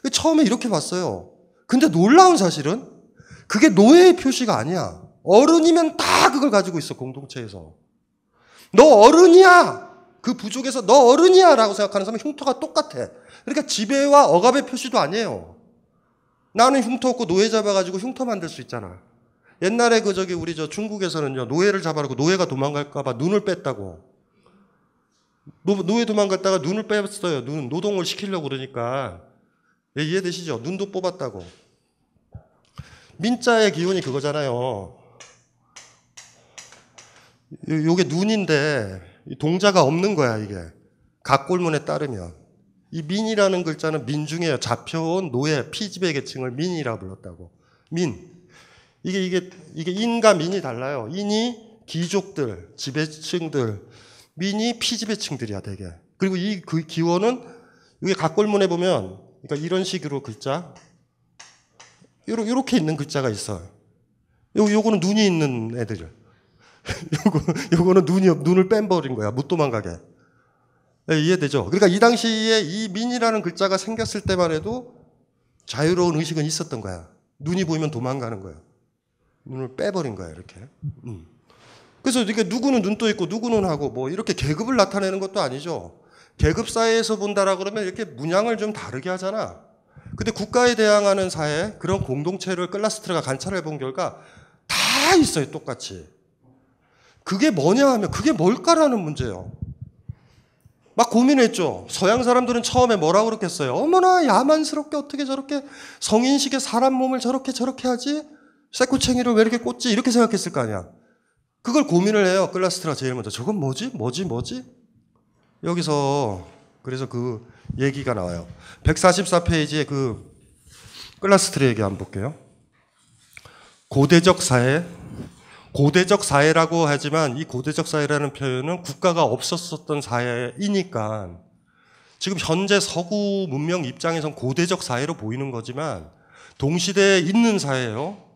그 처음에 이렇게 봤어요. 근데 놀라운 사실은 그게 노예의 표시가 아니야. 어른이면 다 그걸 가지고 있어, 공동체에서. 너 어른이야! 그 부족에서 너 어른이야! 라고 생각하는 사람 흉터가 똑같아. 그러니까 지배와 억압의 표시도 아니에요. 나는 흉터 없고 노예 잡아가지고 흉터 만들 수 있잖아. 옛날에 그 저기 우리 저 중국에서는요 노예를 잡아놓고 노예가 도망갈까봐 눈을 뺐다고 노, 노예 도망갔다가 눈을 뺐어요 눈 노동을 시키려고 그러니까 예, 이해되시죠 눈도 뽑았다고 민자의 기운이 그거잖아요 요게 눈인데 동자가 없는 거야 이게 각골문에 따르면 이 민이라는 글자는 민중에 잡혀온 노예 피지배 계층을 민이라 불렀다고 민 이게 이게 이게 인과 민이 달라요. 인이 귀족들, 지배층들, 민이 피지배층들이야 되게. 그리고 이 그 기원은 이게 각골문에 보면 그러니까 이런 식으로 글자 요렇게 요러, 있는 글자가 있어요. 요 요거는 눈이 있는 애들. (laughs) 요거 요거는 눈이 눈을 뺀버린 거야. 못 도망가게. 네, 이해되죠? 그러니까 이 당시에 이 민이라는 글자가 생겼을 때만 해도 자유로운 의식은 있었던 거야. 눈이 보이면 도망가는 거야. 눈을 빼버린 거야 이렇게. 음. 그래서 이게 누구는 눈도 있고 누구는 하고 뭐 이렇게 계급을 나타내는 것도 아니죠. 계급 사회에서 본다라 그러면 이렇게 문양을 좀 다르게 하잖아. 근데 국가에 대항하는 사회 그런 공동체를 클라스트라가 관찰해 본 결과 다 있어요 똑같이. 그게 뭐냐 하면 그게 뭘까라는 문제예요. 막 고민했죠. 서양 사람들은 처음에 뭐라고 그랬겠어요? 어머나 야만스럽게 어떻게 저렇게 성인식의 사람 몸을 저렇게 저렇게 하지? 새코챙이를왜 이렇게 꽂지? 이렇게 생각했을 거 아니야. 그걸 고민을 해요. 클라스트라 제일 먼저. 저건 뭐지? 뭐지? 뭐지? 여기서 그래서 그 얘기가 나와요. 144페이지에 그 클라스트라 얘기 한번 볼게요. 고대적 사회, 고대적 사회라고 하지만 이 고대적 사회라는 표현은 국가가 없었었던 사회이니까 지금 현재 서구 문명 입장에선 고대적 사회로 보이는 거지만 동시대에 있는 사회예요.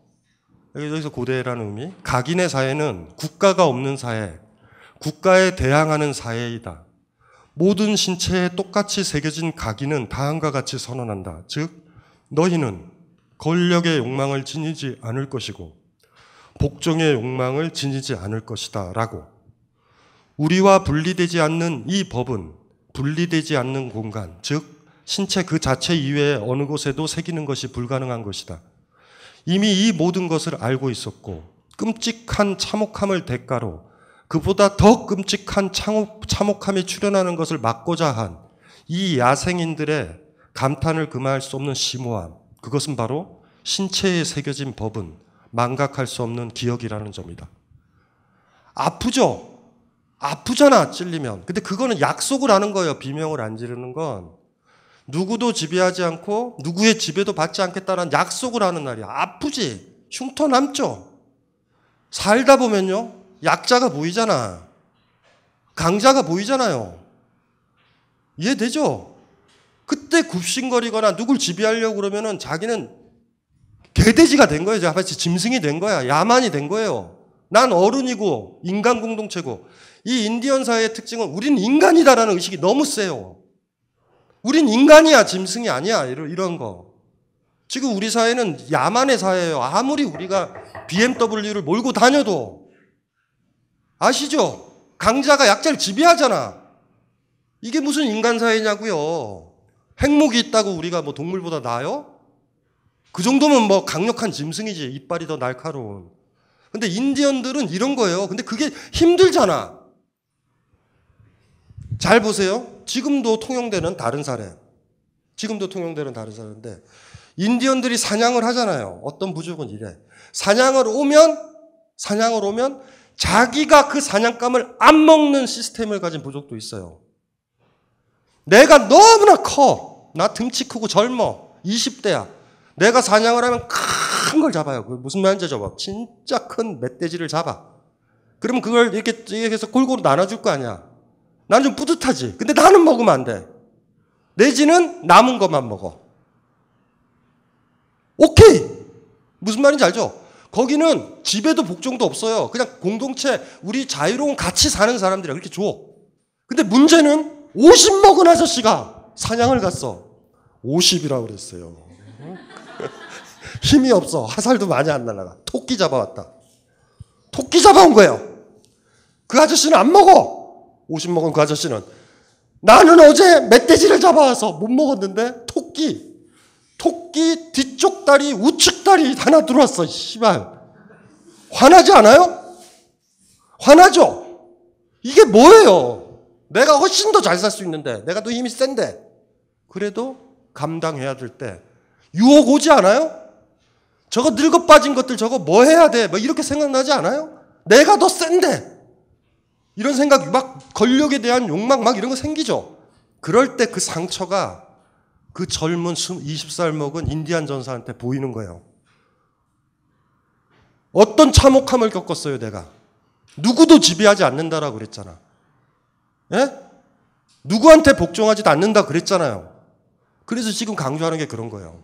여기서 고대라는 의미. 각인의 사회는 국가가 없는 사회, 국가에 대항하는 사회이다. 모든 신체에 똑같이 새겨진 각인은 다음과 같이 선언한다. 즉, 너희는 권력의 욕망을 지니지 않을 것이고, 복종의 욕망을 지니지 않을 것이다. 라고. 우리와 분리되지 않는 이 법은 분리되지 않는 공간, 즉, 신체 그 자체 이외의 어느 곳에도 새기는 것이 불가능한 것이다. 이미 이 모든 것을 알고 있었고 끔찍한 참혹함을 대가로 그보다 더 끔찍한 참혹함이 출현하는 것을 막고자 한 이 야생인들의 감탄을 금할 수 없는 심오함 그것은 바로 신체에 새겨진 법은 망각할 수 없는 기억이라는 점이다. 아프죠? 아프잖아, 찔리면. 근데 그거는 약속을 하는 거예요. 비명을 안 지르는 건. 누구도 지배하지 않고 누구의 지배도 받지 않겠다는 약속을 하는 날이야. 아프지? 흉터 남죠? 살다 보면요. 약자가 보이잖아. 강자가 보이잖아요. 이해되죠? 그때 굽신거리거나 누굴 지배하려고 그러면은 자기는 개돼지가 된 거예요. 자바치 짐승이 된 거야. 야만이 된 거예요. 난 어른이고 인간 공동체고 이 인디언 사회의 특징은 우린 인간이다라는 의식이 너무 세요. 우린 인간이야, 짐승이 아니야. 이런 거. 지금 우리 사회는 야만의 사회예요. 아무리 우리가 BMW를 몰고 다녀도 아시죠? 강자가 약자를 지배하잖아. 이게 무슨 인간 사회냐고요. 행복이 있다고 우리가 뭐 동물보다 나아요? 그 정도면 뭐 강력한 짐승이지. 이빨이 더 날카로운. 근데 인디언들은 이런 거예요. 근데 그게 힘들잖아. 잘 보세요. 지금도 통용되는 다른 사례. 지금도 통용되는 다른 사례인데 인디언들이 사냥을 하잖아요. 어떤 부족은 이래. 사냥을 오면 사냥을 오면 자기가 그 사냥감을 안 먹는 시스템을 가진 부족도 있어요. 내가 너무나 커. 나 등치 크고 젊어. 20대야. 내가 사냥을 하면 큰 걸 잡아요. 그 무슨 말인지 잡아. 진짜 큰 멧돼지를 잡아. 그러면 그걸 이렇게, 이렇게 해서 골고루 나눠줄 거 아니야. 나는 좀 뿌듯하지. 근데 나는 먹으면 안 돼. 내지는 남은 것만 먹어. 오케이! 무슨 말인지 알죠? 거기는 집에도 복종도 없어요. 그냥 공동체, 우리 자유로운 같이 사는 사람들이 그렇게 줘. 근데 문제는 50 먹은 아저씨가 사냥을 갔어. 50이라고 그랬어요. (laughs) 힘이 없어. 화살도 많이 안 날아가. 토끼 잡아왔다. 토끼 잡아온 거예요. 그 아저씨는 안 먹어. 50 먹은 그 아저씨는 나는 어제 멧돼지를 잡아와서 못 먹었는데 토끼, 토끼 뒤쪽 다리, 우측 다리 하나 들어왔어. 씨발. 화나지 않아요? 화나죠? 이게 뭐예요? 내가 훨씬 더 잘 살 수 있는데, 내가 더 힘이 센데, 그래도 감당해야 될 때, 유혹 오지 않아요? 저거 늙어 빠진 것들 저거 뭐 해야 돼? 뭐 이렇게 생각나지 않아요? 내가 더 센데, 이런 생각, 막 권력에 대한 욕망, 막 이런 거 생기죠. 그럴 때 그 상처가 그 젊은 20살 먹은 인디안 전사한테 보이는 거예요. 어떤 참혹함을 겪었어요, 내가. 누구도 지배하지 않는다라고 그랬잖아. 예? 누구한테 복종하지도 않는다 그랬잖아요. 그래서 지금 강조하는 게 그런 거예요.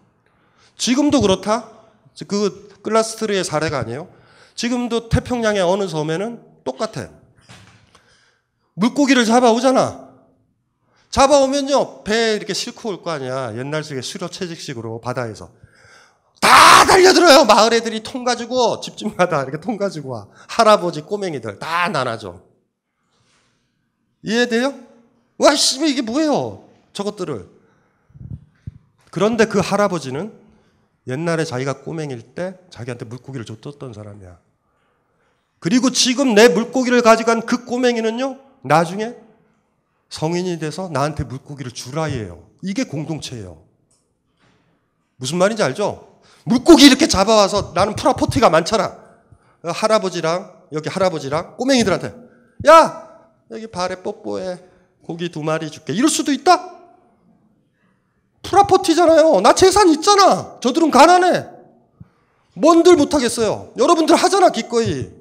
지금도 그렇다? 그 클라스트르의 사례가 아니에요. 지금도 태평양의 어느 섬에는 똑같아. 물고기를 잡아오잖아. 잡아오면요, 배에 이렇게 싣고 올 거 아니야. 옛날 속에 수료 채식식으로 바다에서. 다 달려들어요. 마을 애들이 통 가지고, 집집마다 이렇게 통 가지고 와. 할아버지 꼬맹이들 다 나눠줘. 이해돼요? 와, 씨, 이게 뭐예요? 저것들을. 그런데 그 할아버지는 옛날에 자기가 꼬맹일 때 자기한테 물고기를 줬던 사람이야. 그리고 지금 내 물고기를 가져간 그 꼬맹이는요, 나중에 성인이 돼서 나한테 물고기를 주라예요. 이게 공동체예요. 무슨 말인지 알죠? 물고기 이렇게 잡아와서 나는 프라포티가 많잖아. 할아버지랑, 여기 할아버지랑 꼬맹이들한테, 야! 여기 발에 뽀뽀해. 고기 두 마리 줄게. 이럴 수도 있다? 프라포티잖아요. 나 재산 있잖아. 저들은 가난해. 뭔들 못하겠어요. 여러분들 하잖아, 기꺼이.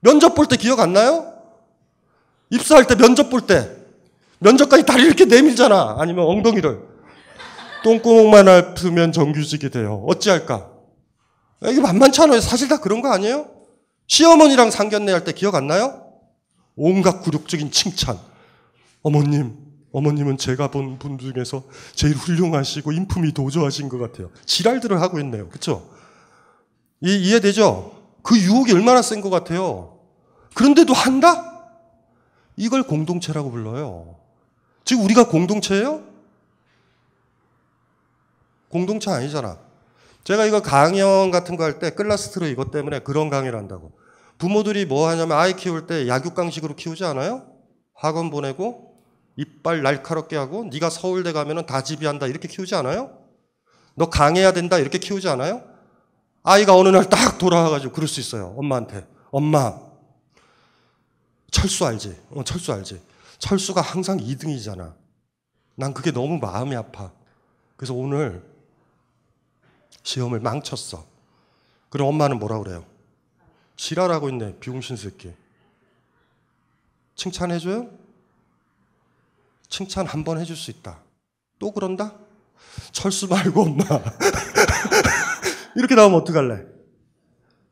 면접 볼 때 기억 안 나요? 입사할 때 면접 볼 때 면접까지 다리 이렇게 내밀잖아. 아니면 엉덩이를. 똥구멍만 아프면 정규직이 돼요. 어찌할까? 이게 만만치않아요 사실 다 그런 거 아니에요? 시어머니랑 상견례 할 때 기억 안 나요? 온갖 굴욕적인 칭찬. 어머님, 어머님은 제가 본 분 중에서 제일 훌륭하시고 인품이 도저하신 것 같아요. 지랄들을 하고 있네요. 그쵸? 이, 이해되죠? 그 유혹이 얼마나 센 것 같아요. 그런데도 한다? 이걸 공동체라고 불러요. 지금 우리가 공동체예요? 공동체 아니잖아. 제가 이거 강연 같은 거 할 때 클라스트로 이것 때문에 그런 강의를 한다고. 부모들이 뭐 하냐면 아이 키울 때 약육강식으로 키우지 않아요? 학원 보내고 이빨 날카롭게 하고 네가 서울대 가면은 다 지비한다 이렇게 키우지 않아요? 너 강해야 된다 이렇게 키우지 않아요? 아이가 어느 날 딱 돌아와가지고 그럴 수 있어요 엄마한테 엄마 철수 알지? 어, 철수 알지? 철수가 항상 2등이잖아. 난 그게 너무 마음이 아파. 그래서 오늘 시험을 망쳤어. 그럼 엄마는 뭐라 그래요? 지랄하고 있네, 비공신 새끼. 칭찬해줘요? 칭찬 한 번 해줄 수 있다. 또 그런다? 철수 말고 엄마. (laughs) 이렇게 나오면 어떡할래?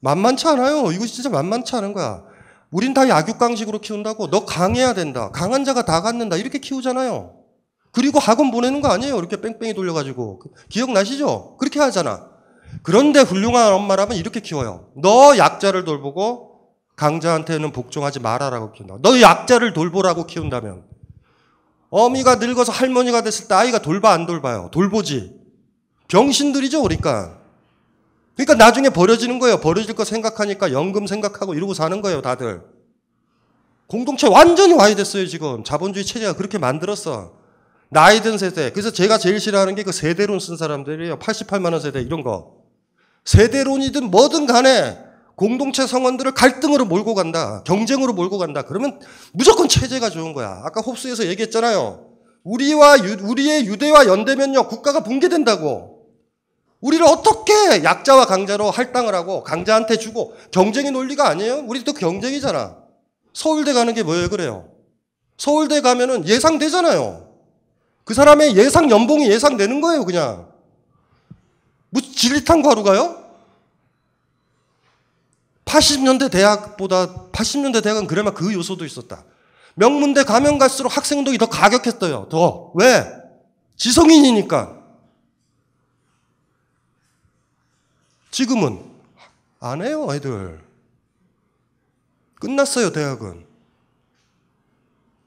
만만치 않아요. 이거 진짜 만만치 않은 거야. 우린 다 약육강식으로 키운다고 너 강해야 된다. 강한 자가 다 갖는다. 이렇게 키우잖아요. 그리고 학원 보내는 거 아니에요. 이렇게 뺑뺑이 돌려가지고. 그 기억나시죠? 그렇게 하잖아. 그런데 훌륭한 엄마라면 이렇게 키워요. 너 약자를 돌보고 강자한테는 복종하지 말아라고 키운다. 너 약자를 돌보라고 키운다면. 어미가 늙어서 할머니가 됐을 때 아이가 돌봐 안 돌봐요. 돌보지. 병신들이죠, 그러니까. 그러니까 나중에 버려지는 거예요. 버려질 거 생각하니까 연금 생각하고 이러고 사는 거예요, 다들. 공동체 완전히 와이됐어요, 지금. 자본주의 체제가 그렇게 만들었어. 나이 든 세대. 그래서 제가 제일 싫어하는 게 그 세대론 쓴 사람들이에요. 88만원 세대, 이런 거. 세대론이든 뭐든 간에 공동체 성원들을 갈등으로 몰고 간다. 경쟁으로 몰고 간다. 그러면 무조건 체제가 좋은 거야. 아까 홉스에서 얘기했잖아요. 우리와, 유, 우리의 유대와 연대면요, 국가가 붕괴된다고. 우리를 어떻게 약자와 강자로 할당을 하고 강자한테 주고 경쟁의 논리가 아니에요? 우리도 경쟁이잖아. 서울대 가는 게 뭐예요? 그래요. 서울대 가면은 예상되잖아요. 그 사람의 예상 연봉이 예상되는 거예요, 그냥. 무슨 진리탄 과루가요? 80년대 대학보다 80년대 대학은 그래마 그 요소도 있었다. 명문대 가면 갈수록 학생동이더 가격했어요. 더. 왜? 지성인이니까. 지금은 안 해요, 애들. 끝났어요, 대학은.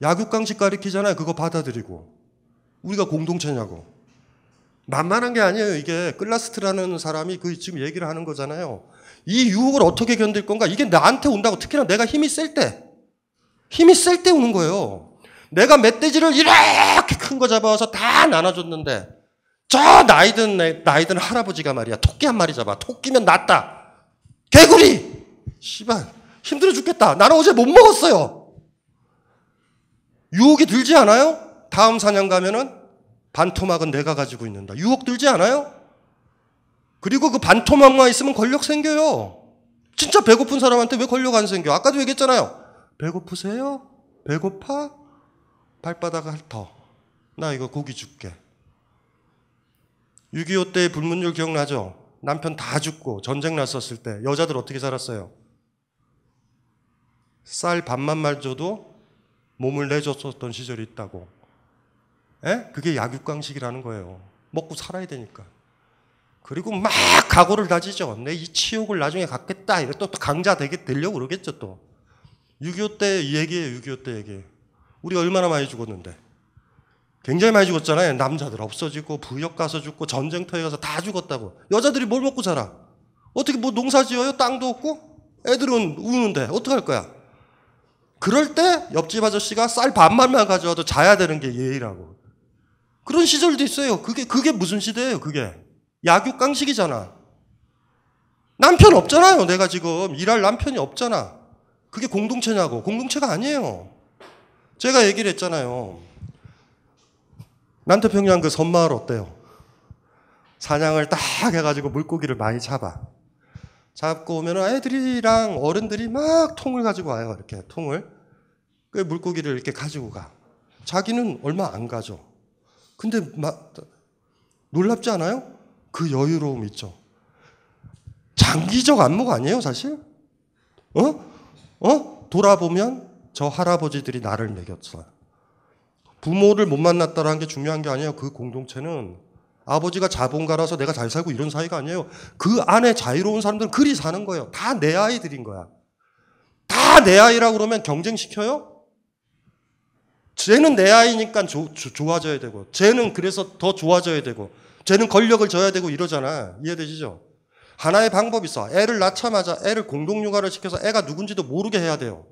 야구강식 가리키잖아요. 그거 받아들이고. 우리가 공동체냐고. 만만한 게 아니에요. 이게 클라스트라는 사람이 그 지금 얘기를 하는 거잖아요. 이 유혹을 어떻게 견딜 건가? 이게 나한테 온다고. 특히나 내가 힘이 셀 때. 힘이 셀 때 오는 거예요. 내가 멧돼지를 이렇게 큰 거 잡아와서 다 나눠줬는데 저 나이든 나이든 할아버지가 말이야 토끼 한 마리 잡아 토끼면 낫다 개구리 씨발 힘들어 죽겠다 나는 어제 못 먹었어요 유혹이 들지 않아요? 다음 사냥 가면은 반토막은 내가 가지고 있는다 유혹 들지 않아요? 그리고 그 반토막만 있으면 권력 생겨요 진짜 배고픈 사람한테 왜 권력 안 생겨 아까도 얘기했잖아요 배고프세요? 배고파? 발바닥 핥어 나 이거 고기 줄게 6.25때 불문율 기억나죠? 남편 다 죽고 전쟁 났었을 때 여자들 어떻게 살았어요? 쌀 밥만 말줘도 몸을 내줬었던 시절이 있다고. 에? 그게 약육강식이라는 거예요. 먹고 살아야 되니까. 그리고 막 각오를 다지죠. 내 이 치욕을 나중에 갖겠다. 이래 또, 강자 되게 되려고 그러겠죠, 또. 6.25 때 얘기예요, 6.25 때 얘기. 우리 가 얼마나 많이 죽었는데. 굉장히 많이 죽었잖아요. 남자들 없어지고 부역 가서 죽고 전쟁터에 가서 다 죽었다고. 여자들이 뭘 먹고 살아? 어떻게 뭐 농사 지어요? 땅도 없고? 애들은 우는데 어떡할 거야? 그럴 때 옆집 아저씨가 쌀 반만만 가져와도 자야 되는 게 예의라고. 그런 시절도 있어요. 그게 그게 무슨 시대예요? 그게 약육 강식이잖아. 남편 없잖아요. 내가 지금 일할 남편이 없잖아. 그게 공동체냐고. 공동체가 아니에요. 제가 얘기를 했잖아요. 남태평양 그 섬마을 어때요? 사냥을 딱 해가지고 물고기를 많이 잡아. 잡고 오면 애들이랑 어른들이 막 통을 가지고 와요. 이렇게 통을. 그 물고기를 이렇게 가지고 가. 자기는 얼마 안 가져. 근데 막 놀랍지 않아요? 그 여유로움 있죠. 장기적 안목 아니에요, 사실? 어? 어? 돌아보면 저 할아버지들이 나를 먹였어요. 부모를 못 만났다라는 게 중요한 게 아니에요. 그 공동체는 아버지가 자본가라서 내가 잘 살고 이런 사이가 아니에요. 그 안에 자유로운 사람들은 그리 사는 거예요. 다 내 아이들인 거야. 다 내 아이라고 그러면 경쟁시켜요? 쟤는 내 아이니까 조, 조, 좋아져야 되고, 쟤는 그래서 더 좋아져야 되고, 쟤는 권력을 져야 되고 이러잖아. 이해되시죠? 하나의 방법이 있어. 애를 낳자마자 애를 공동육아를 시켜서 애가 누군지도 모르게 해야 돼요.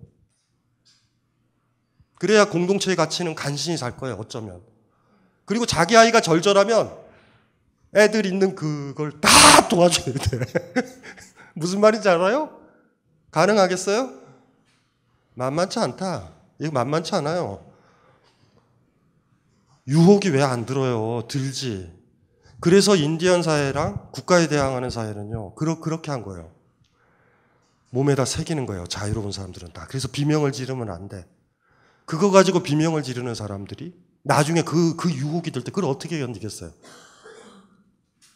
그래야 공동체의 가치는 간신히 살 거예요, 어쩌면. 그리고 자기 아이가 절절하면 애들 있는 그걸 다 도와줘야 돼. (laughs) 무슨 말인지 알아요? 가능하겠어요? 만만치 않다. 이거 만만치 않아요. 유혹이 왜 안 들어요? 들지. 그래서 인디언 사회랑 국가에 대항하는 사회는요, 그러, 그렇게 한 거예요. 몸에다 새기는 거예요. 자유로운 사람들은 다. 그래서 비명을 지르면 안 돼. 그거 가지고 비명을 지르는 사람들이 나중에 그, 그 유혹이 될 때 그걸 어떻게 견디겠어요?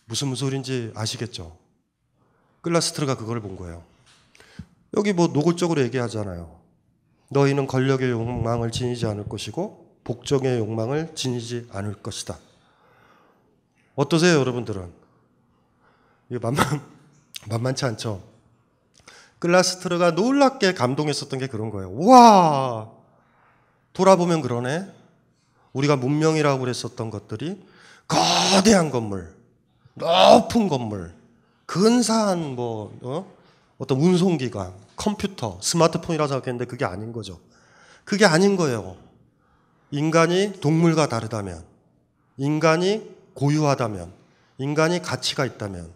무슨 소리인지 아시겠죠? 클라스트르가 그걸 본 거예요. 여기 뭐 노골적으로 얘기하잖아요. 너희는 권력의 욕망을 지니지 않을 것이고 복종의 욕망을 지니지 않을 것이다. 어떠세요, 여러분들은? 이거 만만, (laughs) 만만치 않죠? 클라스트르가 놀랍게 감동했었던 게 그런 거예요. 와! 돌아보면 그러네. 우리가 문명이라고 그랬었던 것들이 거대한 건물, 높은 건물, 근사한 뭐 어? 어떤 운송기관, 컴퓨터, 스마트폰이라 고 생각했는데 그게 아닌 거죠. 그게 아닌 거예요. 인간이 동물과 다르다면, 인간이 고유하다면, 인간이 가치가 있다면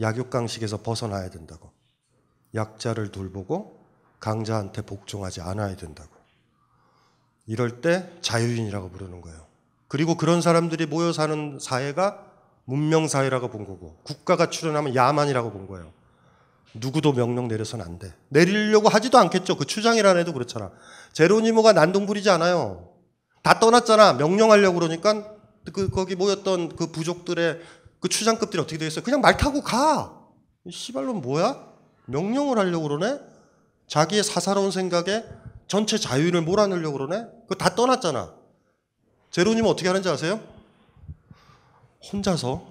약육강식에서 벗어나야 된다고. 약자를 돌보고 강자한테 복종하지 않아야 된다고. 이럴 때 자유인이라고 부르는 거예요. 그리고 그런 사람들이 모여 사는 사회가 문명 사회라고 본 거고 국가가 출연하면 야만이라고 본 거예요. 누구도 명령 내려서는 안 돼. 내리려고 하지도 않겠죠. 그 추장이라는 애도 그렇잖아. 제로니모가 난동 부리지 않아요. 다 떠났잖아. 명령하려고 그러니까 그 거기 모였던 그 부족들의 그 추장급들이 어떻게 되겠어 그냥 말 타고 가. 이 시발론 뭐야? 명령을 하려고 그러네. 자기의 사사로운 생각에 전체 자유를 몰아내려고 그러네? 그거 다 떠났잖아. 제로님 은 어떻게 하는지 아세요? 혼자서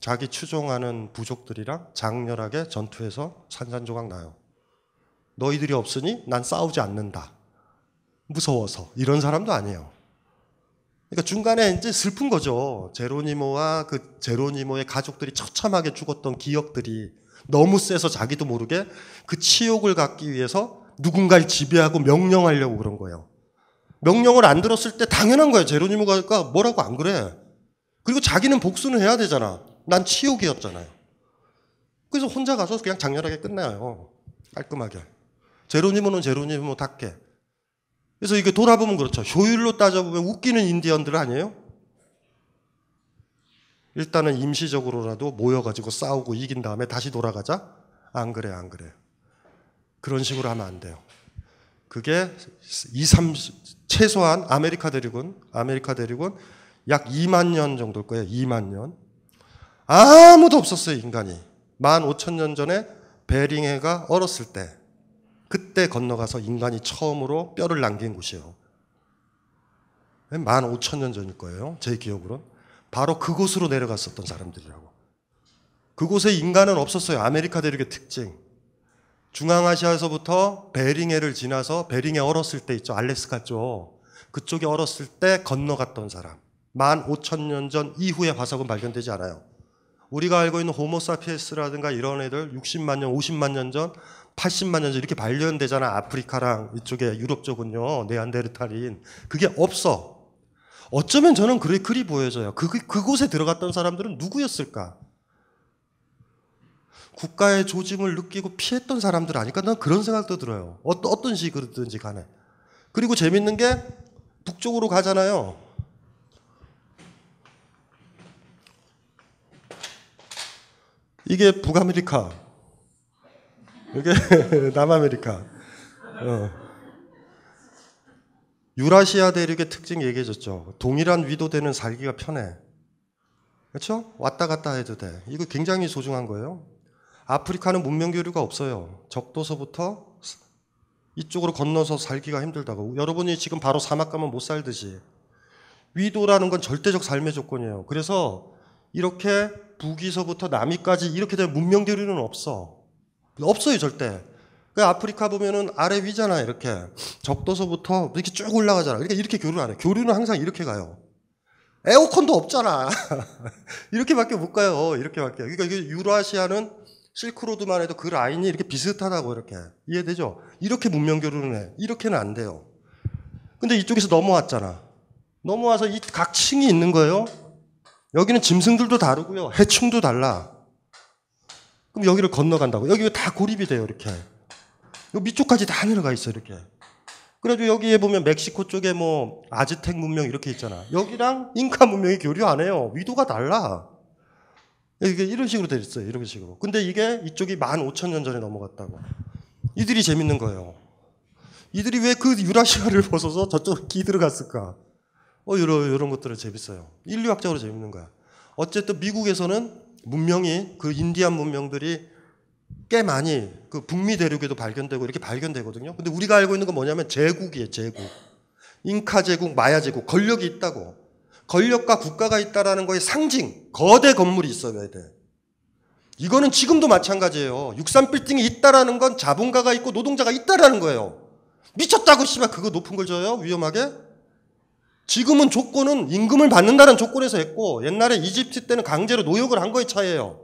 자기 추종하는 부족들이랑 장렬하게 전투해서 산산조각 나요. 너희들이 없으니 난 싸우지 않는다. 무서워서. 이런 사람도 아니에요. 그러니까 중간에 이제 슬픈 거죠. 제로니모와 그 제로니모의 가족들이 처참하게 죽었던 기억들이 너무 세서 자기도 모르게 그 치욕을 갖기 위해서 누군가를 지배하고 명령하려고 그런 거예요. 명령을 안 들었을 때 당연한 거예 제로니모가 뭐라고 안 그래. 그리고 자기는 복수는 해야 되잖아. 난 치욕이었잖아요. 그래서 혼자 가서 그냥 장렬하게 끝나요. 깔끔하게. 제로니모는 제로니모답게. 그래서 이게 돌아보면 그렇죠. 효율로 따져보면 웃기는 인디언들 아니에요? 일단은 임시적으로라도 모여가지고 싸우고 이긴 다음에 다시 돌아가자? 안 그래, 안 그래. 그런 식으로 하면 안 돼요. 그게 2, 3, 최소한 아메리카 대륙은, 아메리카 대륙은 약 2만 년 정도일 거예요. 2만 년. 아무도 없었어요, 인간이. 1만 5천 년 전에 베링해가 얼었을 때. 그때 건너가서 인간이 처음으로 뼈를 남긴 곳이에요. 1만 5천 년 전일 거예요. 제기억으로 바로 그곳으로 내려갔었던 사람들이라고. 그곳에 인간은 없었어요. 아메리카 대륙의 특징. 중앙아시아에서부터 베링해를 지나서 베링해 얼었을 때 있죠. 알래스카 쪽. 그쪽에 얼었을 때 건너갔던 사람. 만 오천 년 전 이후에 화석은 발견되지 않아요. 우리가 알고 있는 호모사피에스라든가 이런 애들 60만 년, 50만 년 전, 80만 년 전 이렇게 발견되잖아. 아프리카랑 이쪽에 유럽 쪽은요. 네안데르탈인. 그게 없어. 어쩌면 저는 그리 그리 보여져요. 그 그곳에 들어갔던 사람들은 누구였을까? 국가의 조짐을 느끼고 피했던 사람들 아닐까? 난 그런 생각도 들어요. 어떤, 어떤 식으로든지 간에. 그리고 재밌는 게 북쪽으로 가잖아요. 이게 북아메리카. 이게 (laughs) 남아메리카. 어. 유라시아 대륙의 특징 얘기해줬죠. 동일한 위도되는 살기가 편해. 그렇죠? 왔다 갔다 해도 돼. 이거 굉장히 소중한 거예요. 아프리카는 문명 교류가 없어요. 적도서부터 이쪽으로 건너서 살기가 힘들다고. 여러분이 지금 바로 사막 가면 못 살듯이. 위도라는 건 절대적 삶의 조건이에요. 그래서 이렇게 북위서부터남위까지 이렇게 되면 문명 교류는 없어. 없어요, 절대. 그러니까 아프리카 보면은 아래 위잖아, 이렇게. 적도서부터 이렇게 쭉 올라가잖아. 그러니까 이렇게 교류를 안 해. 교류는 항상 이렇게 가요. 에어컨도 없잖아. (laughs) 이렇게밖에 못 가요. 이렇게밖에. 그러니까 유라시아는 실크로드만 해도 그 라인이 이렇게 비슷하다고 이렇게 이해되죠? 이렇게 문명 교류는 해. 이렇게는 안 돼요. 근데 이쪽에서 넘어왔잖아. 넘어와서 이각 층이 있는 거예요. 여기는 짐승들도 다르고요. 해충도 달라. 그럼 여기를 건너간다고. 여기 다 고립이 돼요, 이렇게. 요 밑쪽까지 다 내려가 있어, 이렇게. 그래도 여기에 보면 멕시코 쪽에 뭐 아즈텍 문명 이렇게 있잖아. 여기랑 잉카 문명이 교류 안 해요. 위도가 달라. 이게 이런 식으로 돼 있어요. 이런 식으로. 근데 이게 이쪽이 15,000년 전에 넘어갔다고. 이들이 재밌는 거예요. 이들이 왜 그 유라시아를 (laughs) 벗어서 저쪽 기들어갔을까? 어, 이런, 이런 것들은 재밌어요. 인류학적으로 재밌는 거야. 어쨌든 미국에서는 문명이 그 인디안 문명들이 꽤 많이 그 북미 대륙에도 발견되고 이렇게 발견되거든요. 근데 우리가 알고 있는 건 뭐냐면 제국이에요, 제국. 잉카 제국, 마야 제국, 권력이 있다고. 권력과 국가가 있다라는 거의 상징, 거대 건물이 있어야 돼. 이거는 지금도 마찬가지예요. 63빌딩이 있다라는 건 자본가가 있고 노동자가 있다라는 거예요. 미쳤다고 씨발 그거 높은 걸 줘요? 위험하게? 지금은 조건은 임금을 받는다는 조건에서 했고 옛날에 이집트 때는 강제로 노역을 한 거의 차이예요.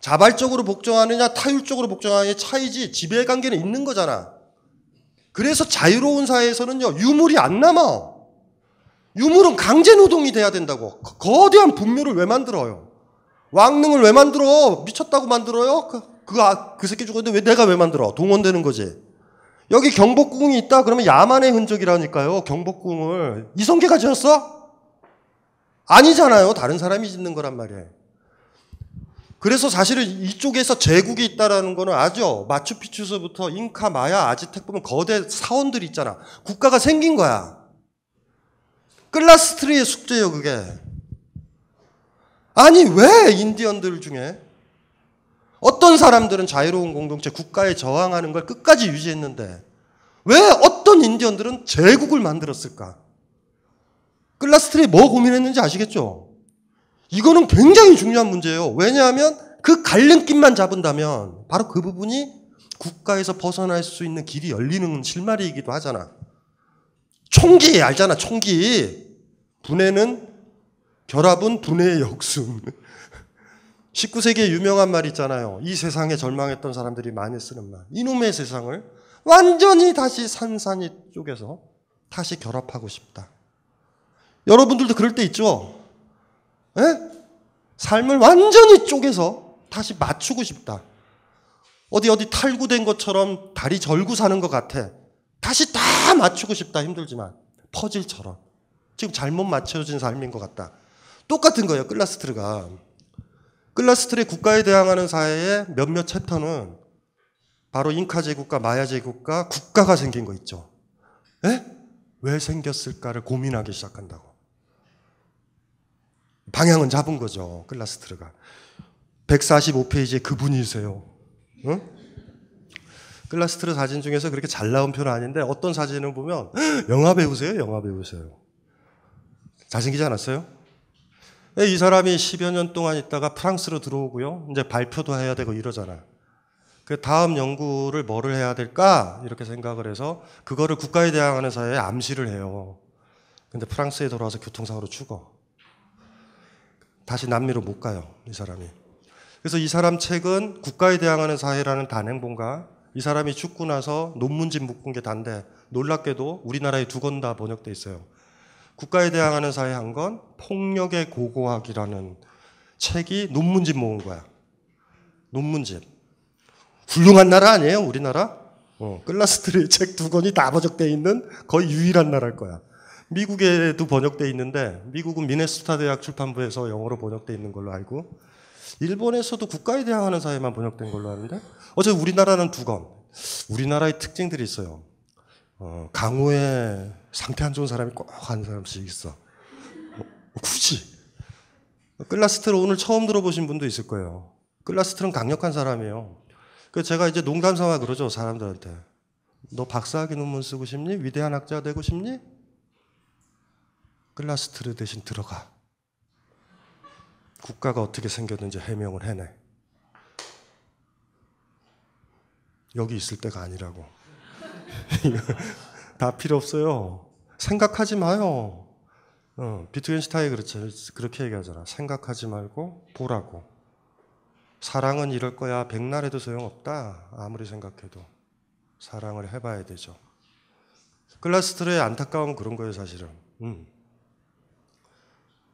자발적으로 복종하느냐 타율적으로 복종하느냐의 차이지 지배 관계는 있는 거잖아. 그래서 자유로운 사회에서는요 유물이 안 남아. 유물은 강제노동이 돼야 된다고. 거대한 분묘를 왜 만들어요? 왕릉을 왜 만들어? 미쳤다고 만들어요? 그, 그, 아, 그 새끼 죽었는데 왜 내가 왜 만들어? 동원되는 거지. 여기 경복궁이 있다? 그러면 야만의 흔적이라니까요. 경복궁을. 이성계가 지었어? 아니잖아요. 다른 사람이 짓는 거란 말이에요. 그래서 사실은 이쪽에서 제국이 있다라는 거는 아죠. 마추픽추서부터 잉카, 마야, 아지텍 보면 거대 사원들이 있잖아. 국가가 생긴 거야. 클라스트리의 숙제요 그게. 아니, 왜 인디언들 중에 어떤 사람들은 자유로운 공동체 국가에 저항하는 걸 끝까지 유지했는데 왜 어떤 인디언들은 제국을 만들었을까? 클라스트리 뭐 고민했는지 아시겠죠? 이거는 굉장히 중요한 문제예요. 왜냐하면 그 갈림길만 잡은다면 바로 그 부분이 국가에서 벗어날 수 있는 길이 열리는 실마리이기도 하잖아. 총기 알잖아, 총기. 분해는 결합은 분해의 역순. 19세기에 유명한 말 있잖아요. 이 세상에 절망했던 사람들이 많이 쓰는 말. 이놈의 세상을 완전히 다시 산산이 쪼개서 다시 결합하고 싶다. 여러분들도 그럴 때 있죠? 에? 예? 삶을 완전히 쪼개서 다시 맞추고 싶다. 어디 어디 탈구된 것처럼 다리 절구 사는 것 같아. 다시 다 맞추고 싶다. 힘들지만. 퍼즐처럼. 지금 잘못 맞춰진 삶인 것 같다. 똑같은 거예요. 클라스트르가. 클라스트르의 국가에 대항하는 사회의 몇몇 챕터는 바로 잉카 제국과 마야 제국과 국가가 생긴 거 있죠. 에? 왜 생겼을까를 고민하기 시작한다고. 방향은 잡은 거죠. 클라스트르가. 145페이지에 그분이세요. 응? 클라스트르 사진 중에서 그렇게 잘 나온 편은 아닌데 어떤 사진을 보면 영화 배우세요, 영화 배우세요. 잘생기지 않았어요? 예, 이 사람이 10여 년 동안 있다가 프랑스로 들어오고요. 이제 발표도 해야 되고 이러잖아그 다음 연구를 뭐를 해야 될까? 이렇게 생각을 해서 그거를 국가에 대항하는 사회에 암시를 해요. 근데 프랑스에 돌아와서 교통사고로 죽어. 다시 남미로 못 가요. 이 사람이. 그래서 이 사람 책은 국가에 대항하는 사회라는 단행본과 이 사람이 죽고 나서 논문집 묶은 게 단데 놀랍게도 우리나라에 두권다 번역돼 있어요. 국가에 대항하는 사회 한 건 폭력의 고고학이라는 책이 논문집 모은 거야. 논문집. 훌륭한 나라 아니에요, 우리나라? 어, 글라스트리 (laughs) 책 두 권이 다 번역돼 있는 거의 유일한 나라일 거야. 미국에도 번역돼 있는데 미국은 미네소타 대학 출판부에서 영어로 번역돼 있는 걸로 알고 일본에서도 국가에 대항하는 사회만 번역된 걸로 아는데 어제 우리나라는 두 권. 우리나라의 특징들이 있어요. 어, 강우에 상태 안 좋은 사람이 꼭 한 사람씩 있어. 어, 굳이. 클라스트를 오늘 처음 들어보신 분도 있을 거예요. 클라스트는 강력한 사람이에요. 그 제가 이제 농담 삼아 그러죠, 사람들한테. 너 박사학위 논문 쓰고 싶니? 위대한 학자 되고 싶니? 클라스트르 대신 들어가. 국가가 어떻게 생겼는지 해명을 해내. 여기 있을 때가 아니라고. (laughs) 다 필요 없어요. 생각하지 마요. 어, 비트겐슈타이 그렇죠. 그렇게 얘기하잖아. 생각하지 말고 보라고. 사랑은 이럴 거야. 백날에도 소용없다. 아무리 생각해도. 사랑을 해봐야 되죠. 글라스트로의 안타까움은 그런 거예요, 사실은. 음.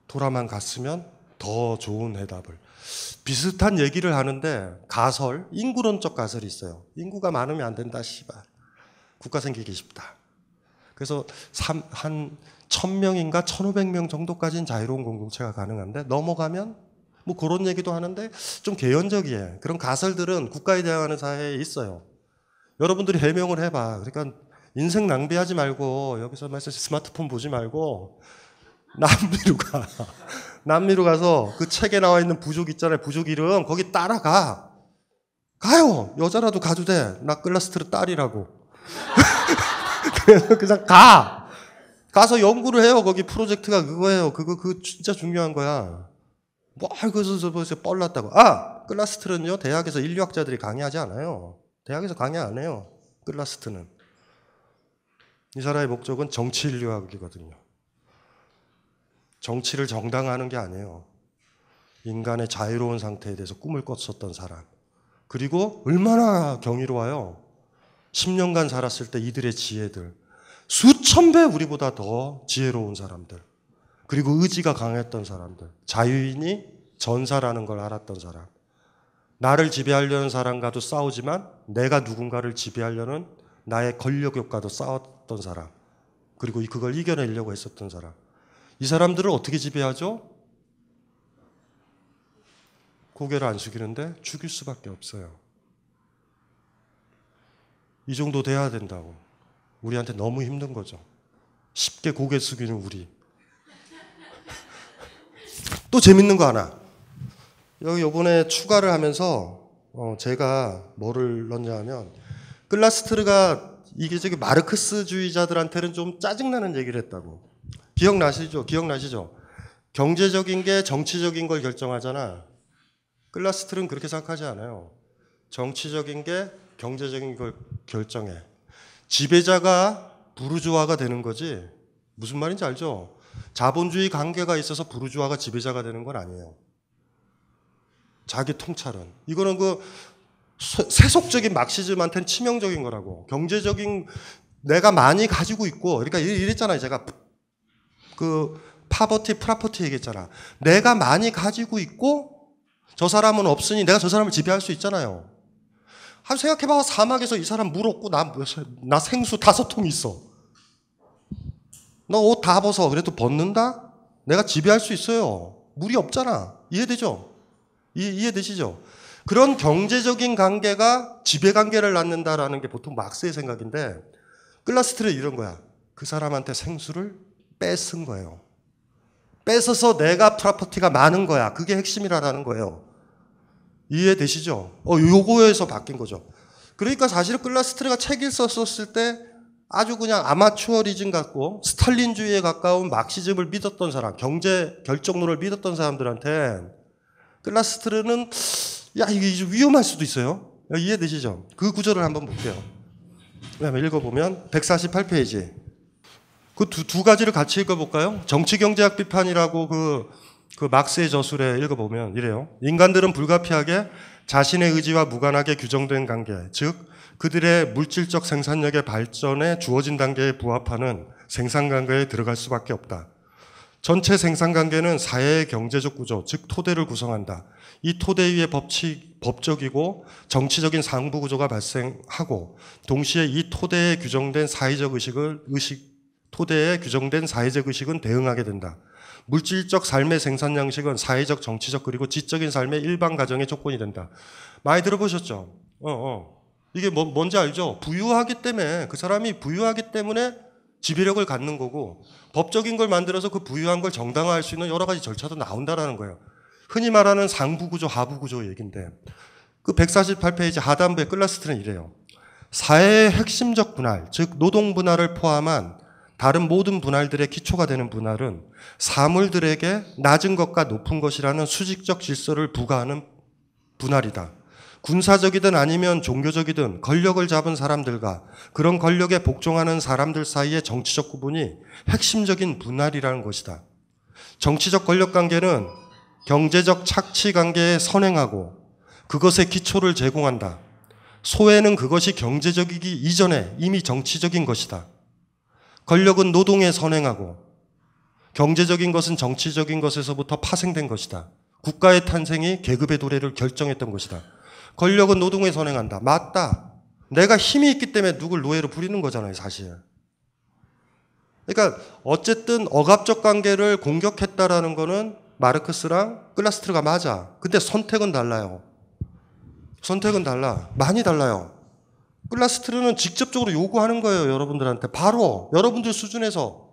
돌아만 갔으면 더 좋은 해답을. 비슷한 얘기를 하는데 가설, 인구론적 가설이 있어요. 인구가 많으면 안 된다, 씨발. 국가 생기기 쉽다. 그래서 한 1000명인가 1500명 정도까지는 자유로운 공동체가 가능한데 넘어가면 뭐 그런 얘기도 하는데 좀 개연적이에요. 그런 가설들은 국가에 대항하는 사회에 있어요. 여러분들이 해명을 해봐. 그러니까 인생 낭비하지 말고 여기서 말씀 스마트폰 보지 말고 남미로 가. (laughs) 남미로 가서 그 책에 나와 있는 부족 있잖아요. 부족 이름 거기 따라가. 가요. 여자라도 가도 돼. 나 클라스트르 딸이라고. (laughs) 그래서 그냥 가! 가서 연구를 해요. 거기 프로젝트가 그거예요. 그거, 그 진짜 중요한 거야. 뭐, 그래서 벌써 뻘났다고. 아! 클라스트는요, 대학에서 인류학자들이 강의하지 않아요. 대학에서 강의 안 해요. 클라스트는. 이 사람의 목적은 정치 인류학이거든요. 정치를 정당화하는 게 아니에요. 인간의 자유로운 상태에 대해서 꿈을 꿨었던 사람. 그리고 얼마나 경이로워요. 10년간 살았을 때 이들의 지혜들, 수천 배 우리보다 더 지혜로운 사람들, 그리고 의지가 강했던 사람들, 자유인이 전사라는 걸 알았던 사람, 나를 지배하려는 사람과도 싸우지만 내가 누군가를 지배하려는 나의 권력욕과도 싸웠던 사람, 그리고 그걸 이겨내려고 했었던 사람. 이 사람들을 어떻게 지배하죠? 고개를 안 숙이는데 죽일 수밖에 없어요. 이 정도 돼야 된다고. 우리한테 너무 힘든 거죠. 쉽게 고개 숙이는 우리. (laughs) 또 재밌는 거 하나. 여기 요번에 추가를 하면서 어 제가 뭐를 넣냐 면 클라스트르가 이게 저기 마르크스주의자들한테는 좀 짜증나는 얘기를 했다고. 기억나시죠? 기억나시죠? 경제적인 게 정치적인 걸 결정하잖아. 클라스트는 르 그렇게 생각하지 않아요. 정치적인 게 경제적인 걸 결정해. 지배자가 부르주아가 되는 거지. 무슨 말인지 알죠? 자본주의 관계가 있어서 부르주아가 지배자가 되는 건 아니에요. 자기 통찰은. 이거는 그 세속적인 막시즘한테는 치명적인 거라고. 경제적인 내가 많이 가지고 있고, 그러니까 이랬잖아요. 제가 그 파버티, 프라퍼티 얘기했잖아. 내가 많이 가지고 있고, 저 사람은 없으니 내가 저 사람을 지배할 수 있잖아요. 한 생각해봐. 사막에서 이 사람 물 없고 나, 나 생수 다섯 통 있어. 너 옷 다 벗어. 그래도 벗는다? 내가 지배할 수 있어요. 물이 없잖아. 이해되죠? 이, 이해되시죠? 그런 경제적인 관계가 지배 관계를 낳는다라는 게 보통 막스의 생각인데 클라스트는 이런 거야. 그 사람한테 생수를 뺏은 거예요. 뺏어서 내가 프라퍼티가 많은 거야. 그게 핵심이라는 거예요. 이해되시죠? 어, 요거에서 바뀐 거죠. 그러니까 사실 클라스트레가 책을 썼었을 때 아주 그냥 아마추어리즘 같고 스탈린주의에 가까운 막시즘을 믿었던 사람, 경제 결정론을 믿었던 사람들한테 클라스트레는 야, 이게 좀 위험할 수도 있어요. 이해되시죠? 그 구절을 한번 볼게요. 왜냐면 읽어보면 148페이지. 그 두, 두 가지를 같이 읽어볼까요? 정치경제학 비판이라고 그그 막스의 저술에 읽어보면 이래요. 인간들은 불가피하게 자신의 의지와 무관하게 규정된 관계, 즉 그들의 물질적 생산력의 발전에 주어진 단계에 부합하는 생산 관계에 들어갈 수밖에 없다. 전체 생산 관계는 사회의 경제적 구조, 즉 토대를 구성한다. 이 토대 위에 법칙, 법적이고 정치적인 상부 구조가 발생하고 동시에 이 토대에 규정된 사회적 의식을 의식 토대에 규정된 사회적 의식은 대응하게 된다. 물질적 삶의 생산 양식은 사회적, 정치적 그리고 지적인 삶의 일반 가정의 조건이 된다. 많이 들어보셨죠? 어, 어. 이게 뭐, 뭔지 알죠? 부유하기 때문에 그 사람이 부유하기 때문에 지배력을 갖는 거고 법적인 걸 만들어서 그 부유한 걸 정당화할 수 있는 여러 가지 절차도 나온다라는 거예요. 흔히 말하는 상부구조, 하부구조 얘긴데 그 148페이지 하단부의 클라스트는 이래요. 사회의 핵심적 분할, 즉 노동 분할을 포함한 다른 모든 분할들의 기초가 되는 분할은 사물들에게 낮은 것과 높은 것이라는 수직적 질서를 부과하는 분할이다. 군사적이든 아니면 종교적이든 권력을 잡은 사람들과 그런 권력에 복종하는 사람들 사이의 정치적 구분이 핵심적인 분할이라는 것이다. 정치적 권력 관계는 경제적 착취 관계에 선행하고 그것의 기초를 제공한다. 소외는 그것이 경제적이기 이전에 이미 정치적인 것이다. 권력은 노동에 선행하고 경제적인 것은 정치적인 것에서부터 파생된 것이다. 국가의 탄생이 계급의 도래를 결정했던 것이다. 권력은 노동에 선행한다. 맞다. 내가 힘이 있기 때문에 누굴 노예로 부리는 거잖아요, 사실. 그러니까 어쨌든 억압적 관계를 공격했다라는 거는 마르크스랑 클라스트르가 맞아. 근데 선택은 달라요. 선택은 달라. 많이 달라요. 클라스트르는 직접적으로 요구하는 거예요, 여러분들한테. 바로 여러분들 수준에서.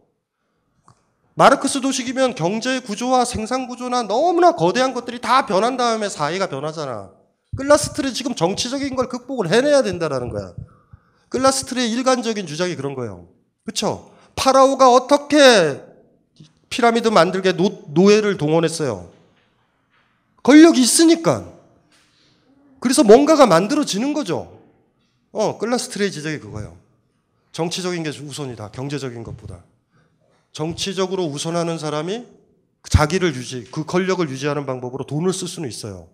마르크스 도식이면 경제 구조와 생산 구조나 너무나 거대한 것들이 다 변한 다음에 사회가 변하잖아. 클라스트르 지금 정치적인 걸 극복을 해내야 된다라는 거야. 클라스트르의 일관적인 주장이 그런 거예요. 그쵸 파라오가 어떻게 피라미드 만들게 노, 노예를 동원했어요. 권력이 있으니까. 그래서 뭔가가 만들어지는 거죠. 어, 클라스트레이 지적이 그거예요. 정치적인 게 우선이다. 경제적인 것보다. 정치적으로 우선하는 사람이 자기를 유지, 그 권력을 유지하는 방법으로 돈을 쓸 수는 있어요.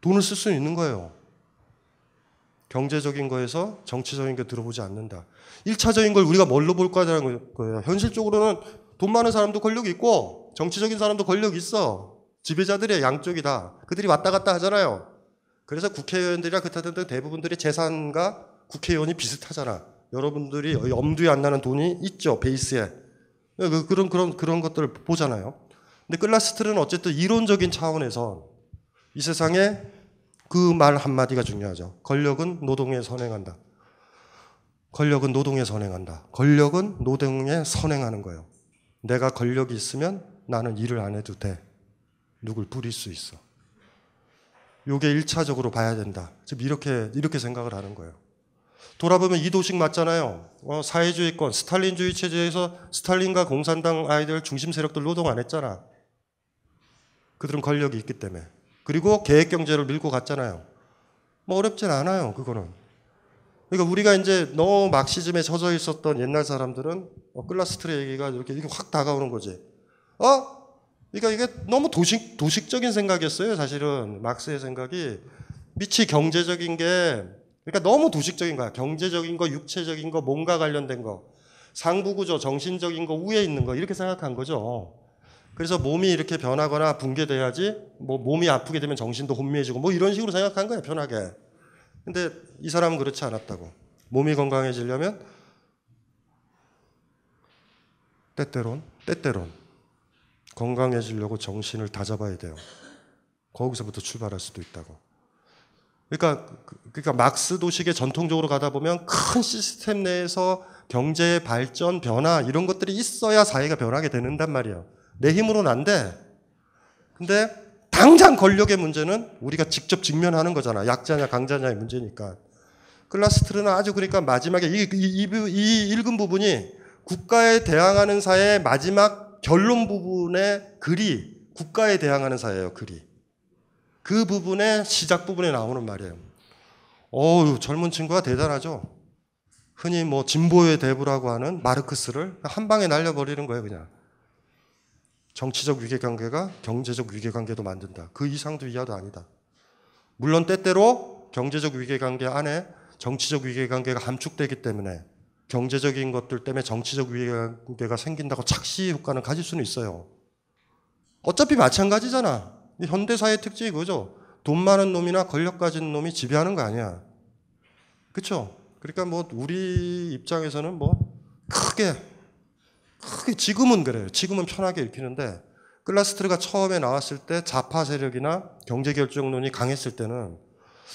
돈을 쓸 수는 있는 거예요. 경제적인 거에서 정치적인 게 들어보지 않는다. 1차적인 걸 우리가 뭘로 볼까하는 거예요. 현실적으로는 돈 많은 사람도 권력이 있고 정치적인 사람도 권력이 있어. 지배자들의 양쪽이다. 그들이 왔다 갔다 하잖아요. 그래서 국회의원들이랑 그때등 대부분들이 재산과 국회의원이 비슷하잖아. 여러분들이 엄두에 안 나는 돈이 있죠 베이스에 그, 그, 그런 그런 그런 것들을 보잖아요. 근데 클라스트는 어쨌든 이론적인 차원에서 이 세상에 그 말 한마디가 중요하죠. 권력은 노동에 선행한다. 권력은 노동에 선행한다. 권력은 노동에 선행하는 거예요. 내가 권력이 있으면 나는 일을 안 해도 돼. 누굴 부릴수 있어. 요게 1차적으로 봐야 된다. 지금 이렇게, 이렇게 생각을 하는 거예요. 돌아보면 이도식 맞잖아요. 어, 사회주의권, 스탈린주의 체제에서 스탈린과 공산당 아이들 중심 세력들 노동 안 했잖아. 그들은 권력이 있기 때문에. 그리고 계획 경제를 밀고 갔잖아요. 뭐 어렵진 않아요, 그거는. 그러니까 우리가 이제 너무 막시즘에 젖어 있었던 옛날 사람들은 어, 클라스트의 얘기가 이렇게, 이렇게 확 다가오는 거지. 어? 그러니까 이게 너무 도식, 도식적인 생각이었어요. 사실은 막스의 생각이 미치 경제적인 게 그러니까 너무 도식적인 거야. 경제적인 거, 육체적인 거, 몸과 관련된 거, 상부구조, 정신적인 거, 우에 있는 거 이렇게 생각한 거죠. 그래서 몸이 이렇게 변하거나 붕괴돼야지 뭐 몸이 아프게 되면 정신도 혼미해지고 뭐 이런 식으로 생각한 거야 편하게. 근데 이 사람은 그렇지 않았다고. 몸이 건강해지려면 때때론 때때론 건강해지려고 정신을 다잡아야 돼요. 거기서부터 출발할 수도 있다고. 그러니까, 그, 그러니까 막스 도식의 전통적으로 가다 보면 큰 시스템 내에서 경제 발전, 변화, 이런 것들이 있어야 사회가 변하게 되는단 말이에요. 내 힘으로는 안 돼. 근데 당장 권력의 문제는 우리가 직접 직면하는 거잖아. 약자냐 강자냐의 문제니까. 클라스트르는 아주 그러니까 마지막에 이, 이, 이, 이 읽은 부분이 국가에 대항하는 사회의 마지막 결론 부분의 글이 국가에 대항하는 사예요, 글이. 그 부분의 시작 부분에 나오는 말이에요. 어우, 젊은 친구가 대단하죠? 흔히 뭐 진보의 대부라고 하는 마르크스를 한 방에 날려버리는 거예요, 그냥. 정치적 위계관계가 경제적 위계관계도 만든다. 그 이상도 이하도 아니다. 물론 때때로 경제적 위계관계 안에 정치적 위계관계가 함축되기 때문에 경제적인 것들 때문에 정치적 위계가 생긴다고 착시 효과는 가질 수는 있어요. 어차피 마찬가지잖아. 현대사의 특징이 그죠돈 많은 놈이나 권력 가진 놈이 지배하는 거 아니야. 그쵸? 그러니까 뭐 우리 입장에서는 뭐 크게, 크게 지금은 그래요. 지금은 편하게 읽히는데 클라스트르가 처음에 나왔을 때자파 세력이나 경제결정론이 강했을 때는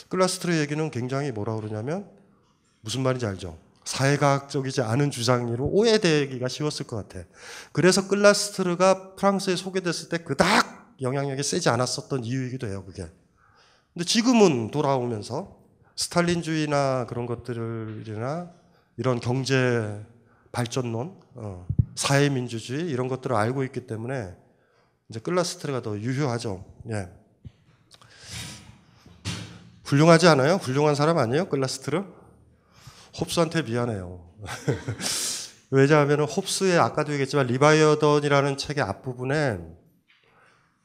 클라스트르 얘기는 굉장히 뭐라 그러냐면 무슨 말인지 알죠? 사회과학적이지 않은 주장으로 오해되기가 쉬웠을 것 같아. 그래서 클라스트르가 프랑스에 소개됐을 때 그닥 영향력이 세지 않았었던 이유이기도 해요, 그게. 근데 지금은 돌아오면서 스탈린주의나 그런 것들이나 이런 경제 발전론, 어, 사회민주주의 이런 것들을 알고 있기 때문에 이제 클라스트르가 더 유효하죠. 예. 훌륭하지 않아요? 훌륭한 사람 아니에요? 클라스트르? 홉스한테 미안해요. (laughs) 왜냐하면 홉스의 아까도 얘기했지만 리바이어던이라는 책의 앞부분에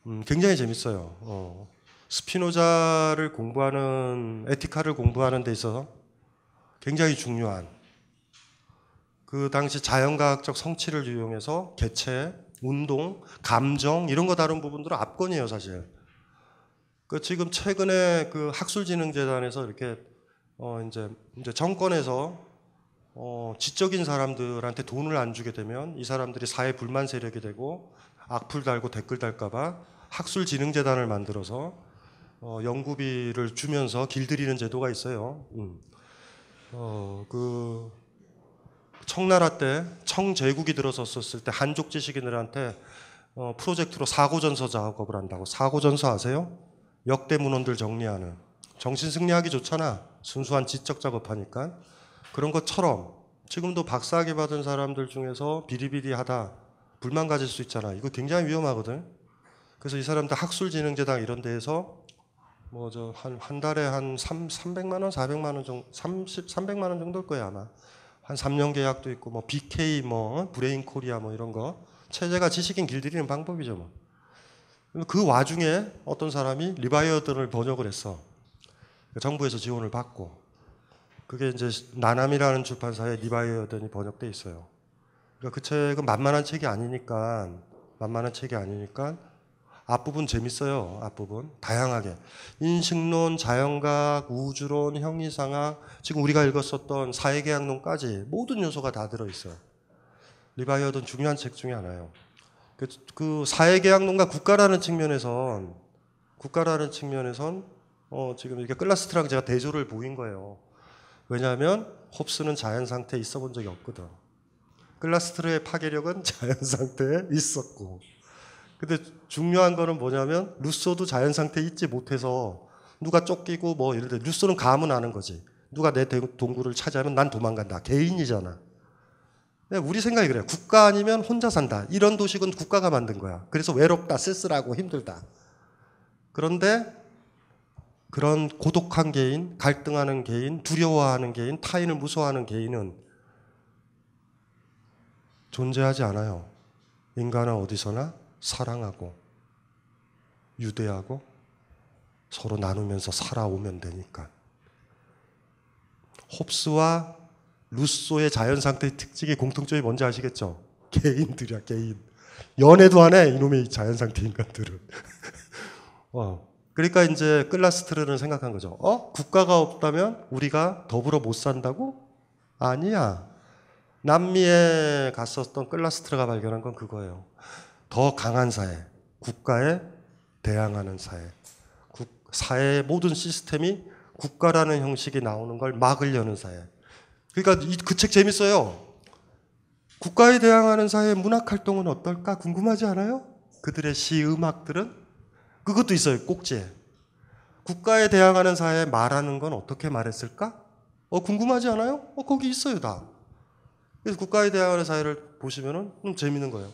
음, 굉장히 재밌어요. 어, 스피노자를 공부하는 에티카를 공부하는 데 있어서 굉장히 중요한 그 당시 자연과학적 성취를 이용해서 개체, 운동, 감정 이런 거 다룬 부분들은 압권이에요 사실. 그 지금 최근에 그 학술진흥재단에서 이렇게 어 이제 이제 정권에서 어 지적인 사람들한테 돈을 안 주게 되면 이 사람들이 사회 불만 세력이 되고 악플 달고 댓글 달까봐 학술진흥재단을 만들어서 어 연구비를 주면서 길들이는 제도가 있어요. 음. 어그 청나라 때 청제국이 들어섰을 었때 한족 지식인들한테 어, 프로젝트로 사고전서 작업을 한다고 사고전서 아세요? 역대 문헌들 정리하는 정신 승리하기 좋잖아. 순수한 지적 작업하니까 그런 것처럼 지금도 박사학위 받은 사람들 중에서 비리비리하다 불만 가질 수 있잖아. 이거 굉장히 위험하거든. 그래서 이 사람들 학술진흥재단 이런 데에서 뭐 저 한 한 달에 한 삼, 300만 원, 400만 원 정도 30 300만 원 정도일 거예요, 아마. 한 3년 계약도 있고 뭐 BK 뭐 브레인 코리아 뭐 이런 거 체제가 지식인 길들이는 방법이죠, 뭐. 그 와중에 어떤 사람이 리바이어든을 번역을 했어. 그 정부에서 지원을 받고 그게 이제 나남이라는 출판사의 리바이어든이 번역돼 있어요. 그러니까 그 책은 만만한 책이 아니니까 만만한 책이 아니니까 앞부분 재밌어요. 앞부분 다양하게 인식론, 자연각, 우주론, 형이상학 지금 우리가 읽었었던 사회계약론까지 모든 요소가 다 들어 있어요. 리바이어든 중요한 책 중에 하나예요. 그, 그 사회계약론과 국가라는 측면에선 국가라는 측면에선 어, 지금 이렇게 클라스트랑 제가 대조를 보인 거예요. 왜냐하면 홉스는 자연 상태에 있어 본 적이 없거든. 클라스트르의 파괴력은 (laughs) 자연 상태에 있었고. 근데 중요한 거는 뭐냐면 루소도 자연 상태에 있지 못해서 누가 쫓기고 뭐 예를 들어 루소는 감은 아는 거지. 누가 내 동굴을 차지하면 난 도망간다. 개인이잖아. 네, 우리 생각이 그래요. 국가 아니면 혼자 산다. 이런 도식은 국가가 만든 거야. 그래서 외롭다, 쓸쓸하고 힘들다. 그런데 그런 고독한 개인, 갈등하는 개인, 두려워하는 개인, 타인을 무서워하는 개인은 존재하지 않아요. 인간은 어디서나 사랑하고 유대하고 서로 나누면서 살아오면 되니까. 홉스와 루소의 자연 상태 특징의 공통점이 뭔지 아시겠죠? 개인들이야, 개인. 연애도 안 해, 이놈의 자연 상태 인간들은. (laughs) 어. 그러니까 이제 끌라스트르는 생각한 거죠. 어? 국가가 없다면 우리가 더불어 못 산다고? 아니야. 남미에 갔었던 끌라스트르가 발견한 건 그거예요. 더 강한 사회, 국가에 대항하는 사회, 국, 사회의 모든 시스템이 국가라는 형식이 나오는 걸 막으려는 사회. 그러니까 그 책 재밌어요. 국가에 대항하는 사회의 문학 활동은 어떨까 궁금하지 않아요? 그들의 시 음악들은 그것도 있어요. 꼭지에. 국가에 대항하는 사회에 말하는 건 어떻게 말했을까? 어, 궁금하지 않아요? 어, 거기 있어요, 다. 그래서 국가에 대항하는 사회를 보시면은 좀 재밌는 거예요.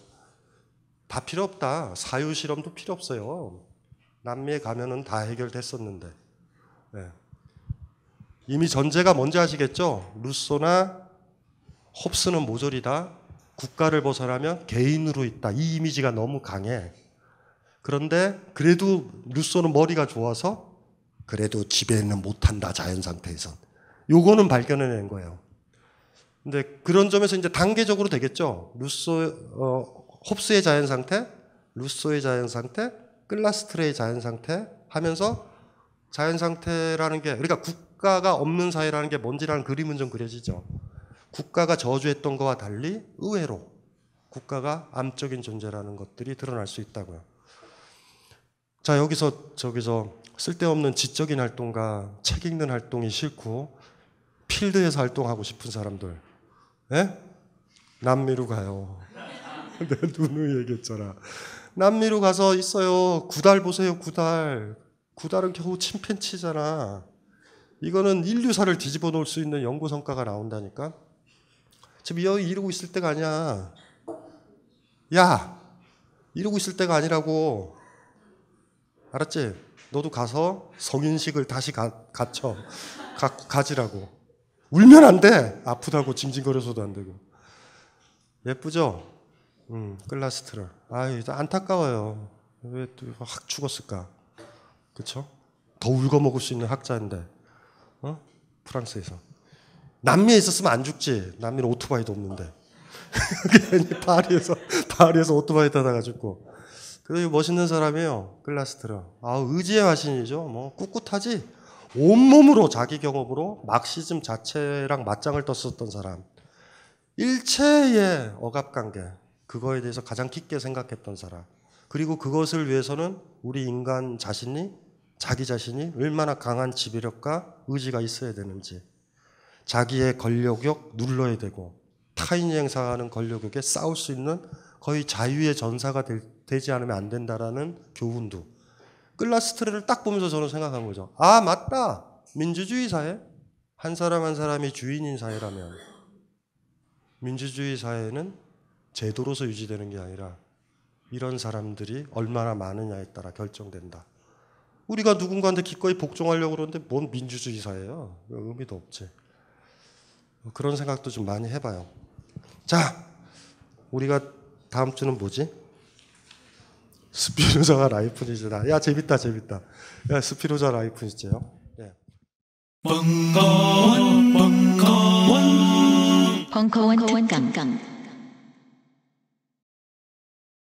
다 필요 없다. 사유 실험도 필요 없어요. 남미에 가면은 다 해결됐었는데. 네. 이미 전제가 뭔지 아시겠죠? 루소나 홉스는 모조리다. 국가를 벗어나면 개인으로 있다. 이 이미지가 너무 강해. 그런데 그래도 루소는 머리가 좋아서 그래도 지배는 못한다 자연 상태에선 요거는 발견해낸 거예요. 근데 그런 점에서 이제 단계적으로 되겠죠. 루소 어, 홉스의 자연 상태, 루소의 자연 상태, 끌라스트레의 자연 상태 하면서 자연 상태라는 게 그러니까 국가가 없는 사회라는 게 뭔지라는 그림은 좀 그려지죠. 국가가 저주했던 것과 달리 의외로 국가가 암적인 존재라는 것들이 드러날 수 있다고요. 자, 여기서 저기서 쓸데없는 지적인 활동과 책 읽는 활동이 싫고 필드에서 활동하고 싶은 사람들. 예? 남미로 가요. (laughs) 내가 누누이 얘기했잖아. 남미로 가서 있어요. 구달 보세요, 구달. 구달은 겨우 침팬치잖아. 이거는 인류사를 뒤집어 놓을 수 있는 연구 성과가 나온다니까. 지금 여기 이러고 있을 때가 아니야. 야, 이러고 있을 때가 아니라고. 알았지? 너도 가서 성인식을 다시 가, 갖춰. 가, 가지라고. 울면 안 돼. 아프다고 징징거려서도 안 되고. 예쁘죠? 음, 클라스트라. 아유, 안타까워요. 왜 또 확 죽었을까? 그쵸? 더울거 먹을 수 있는 학자인데. 어? 프랑스에서. 남미에 있었으면 안 죽지. 남미는 오토바이도 없는데. (laughs) 괜히 파리에서, 파리에서 오토바이 타다가 죽고. 그래도 멋있는 사람이에요. 글라스 들어. 아, 의지의 화신이죠. 뭐, 꿋꿋하지? 온몸으로 자기 경험으로 막시즘 자체랑 맞짱을 떴었던 사람. 일체의 억압관계. 그거에 대해서 가장 깊게 생각했던 사람. 그리고 그것을 위해서는 우리 인간 자신이, 자기 자신이 얼마나 강한 지배력과 의지가 있어야 되는지. 자기의 권력욕 눌러야 되고, 타인이 행사하는 권력욕에 싸울 수 있는 거의 자유의 전사가 될 되지 않으면 안 된다라는 교훈도 끌라스트를 레딱 보면서 저는 생각한 거죠. 아 맞다 민주주의 사회 한 사람 한 사람이 주인인 사회라면 민주주의 사회는 제도로서 유지되는 게 아니라 이런 사람들이 얼마나 많으냐에 따라 결정된다. 우리가 누군가한테 기꺼이 복종하려고 그러는데 뭔 민주주의 사회예요? 의미도 없지. 그런 생각도 좀 많이 해봐요. 자, 우리가 다음 주는 뭐지? 스피노자가 라이프니즈다. 야 재밌다 재밌다. 야 스피노자 라이프니즈요. 예. 벙커원 벙커원 벙커원 강강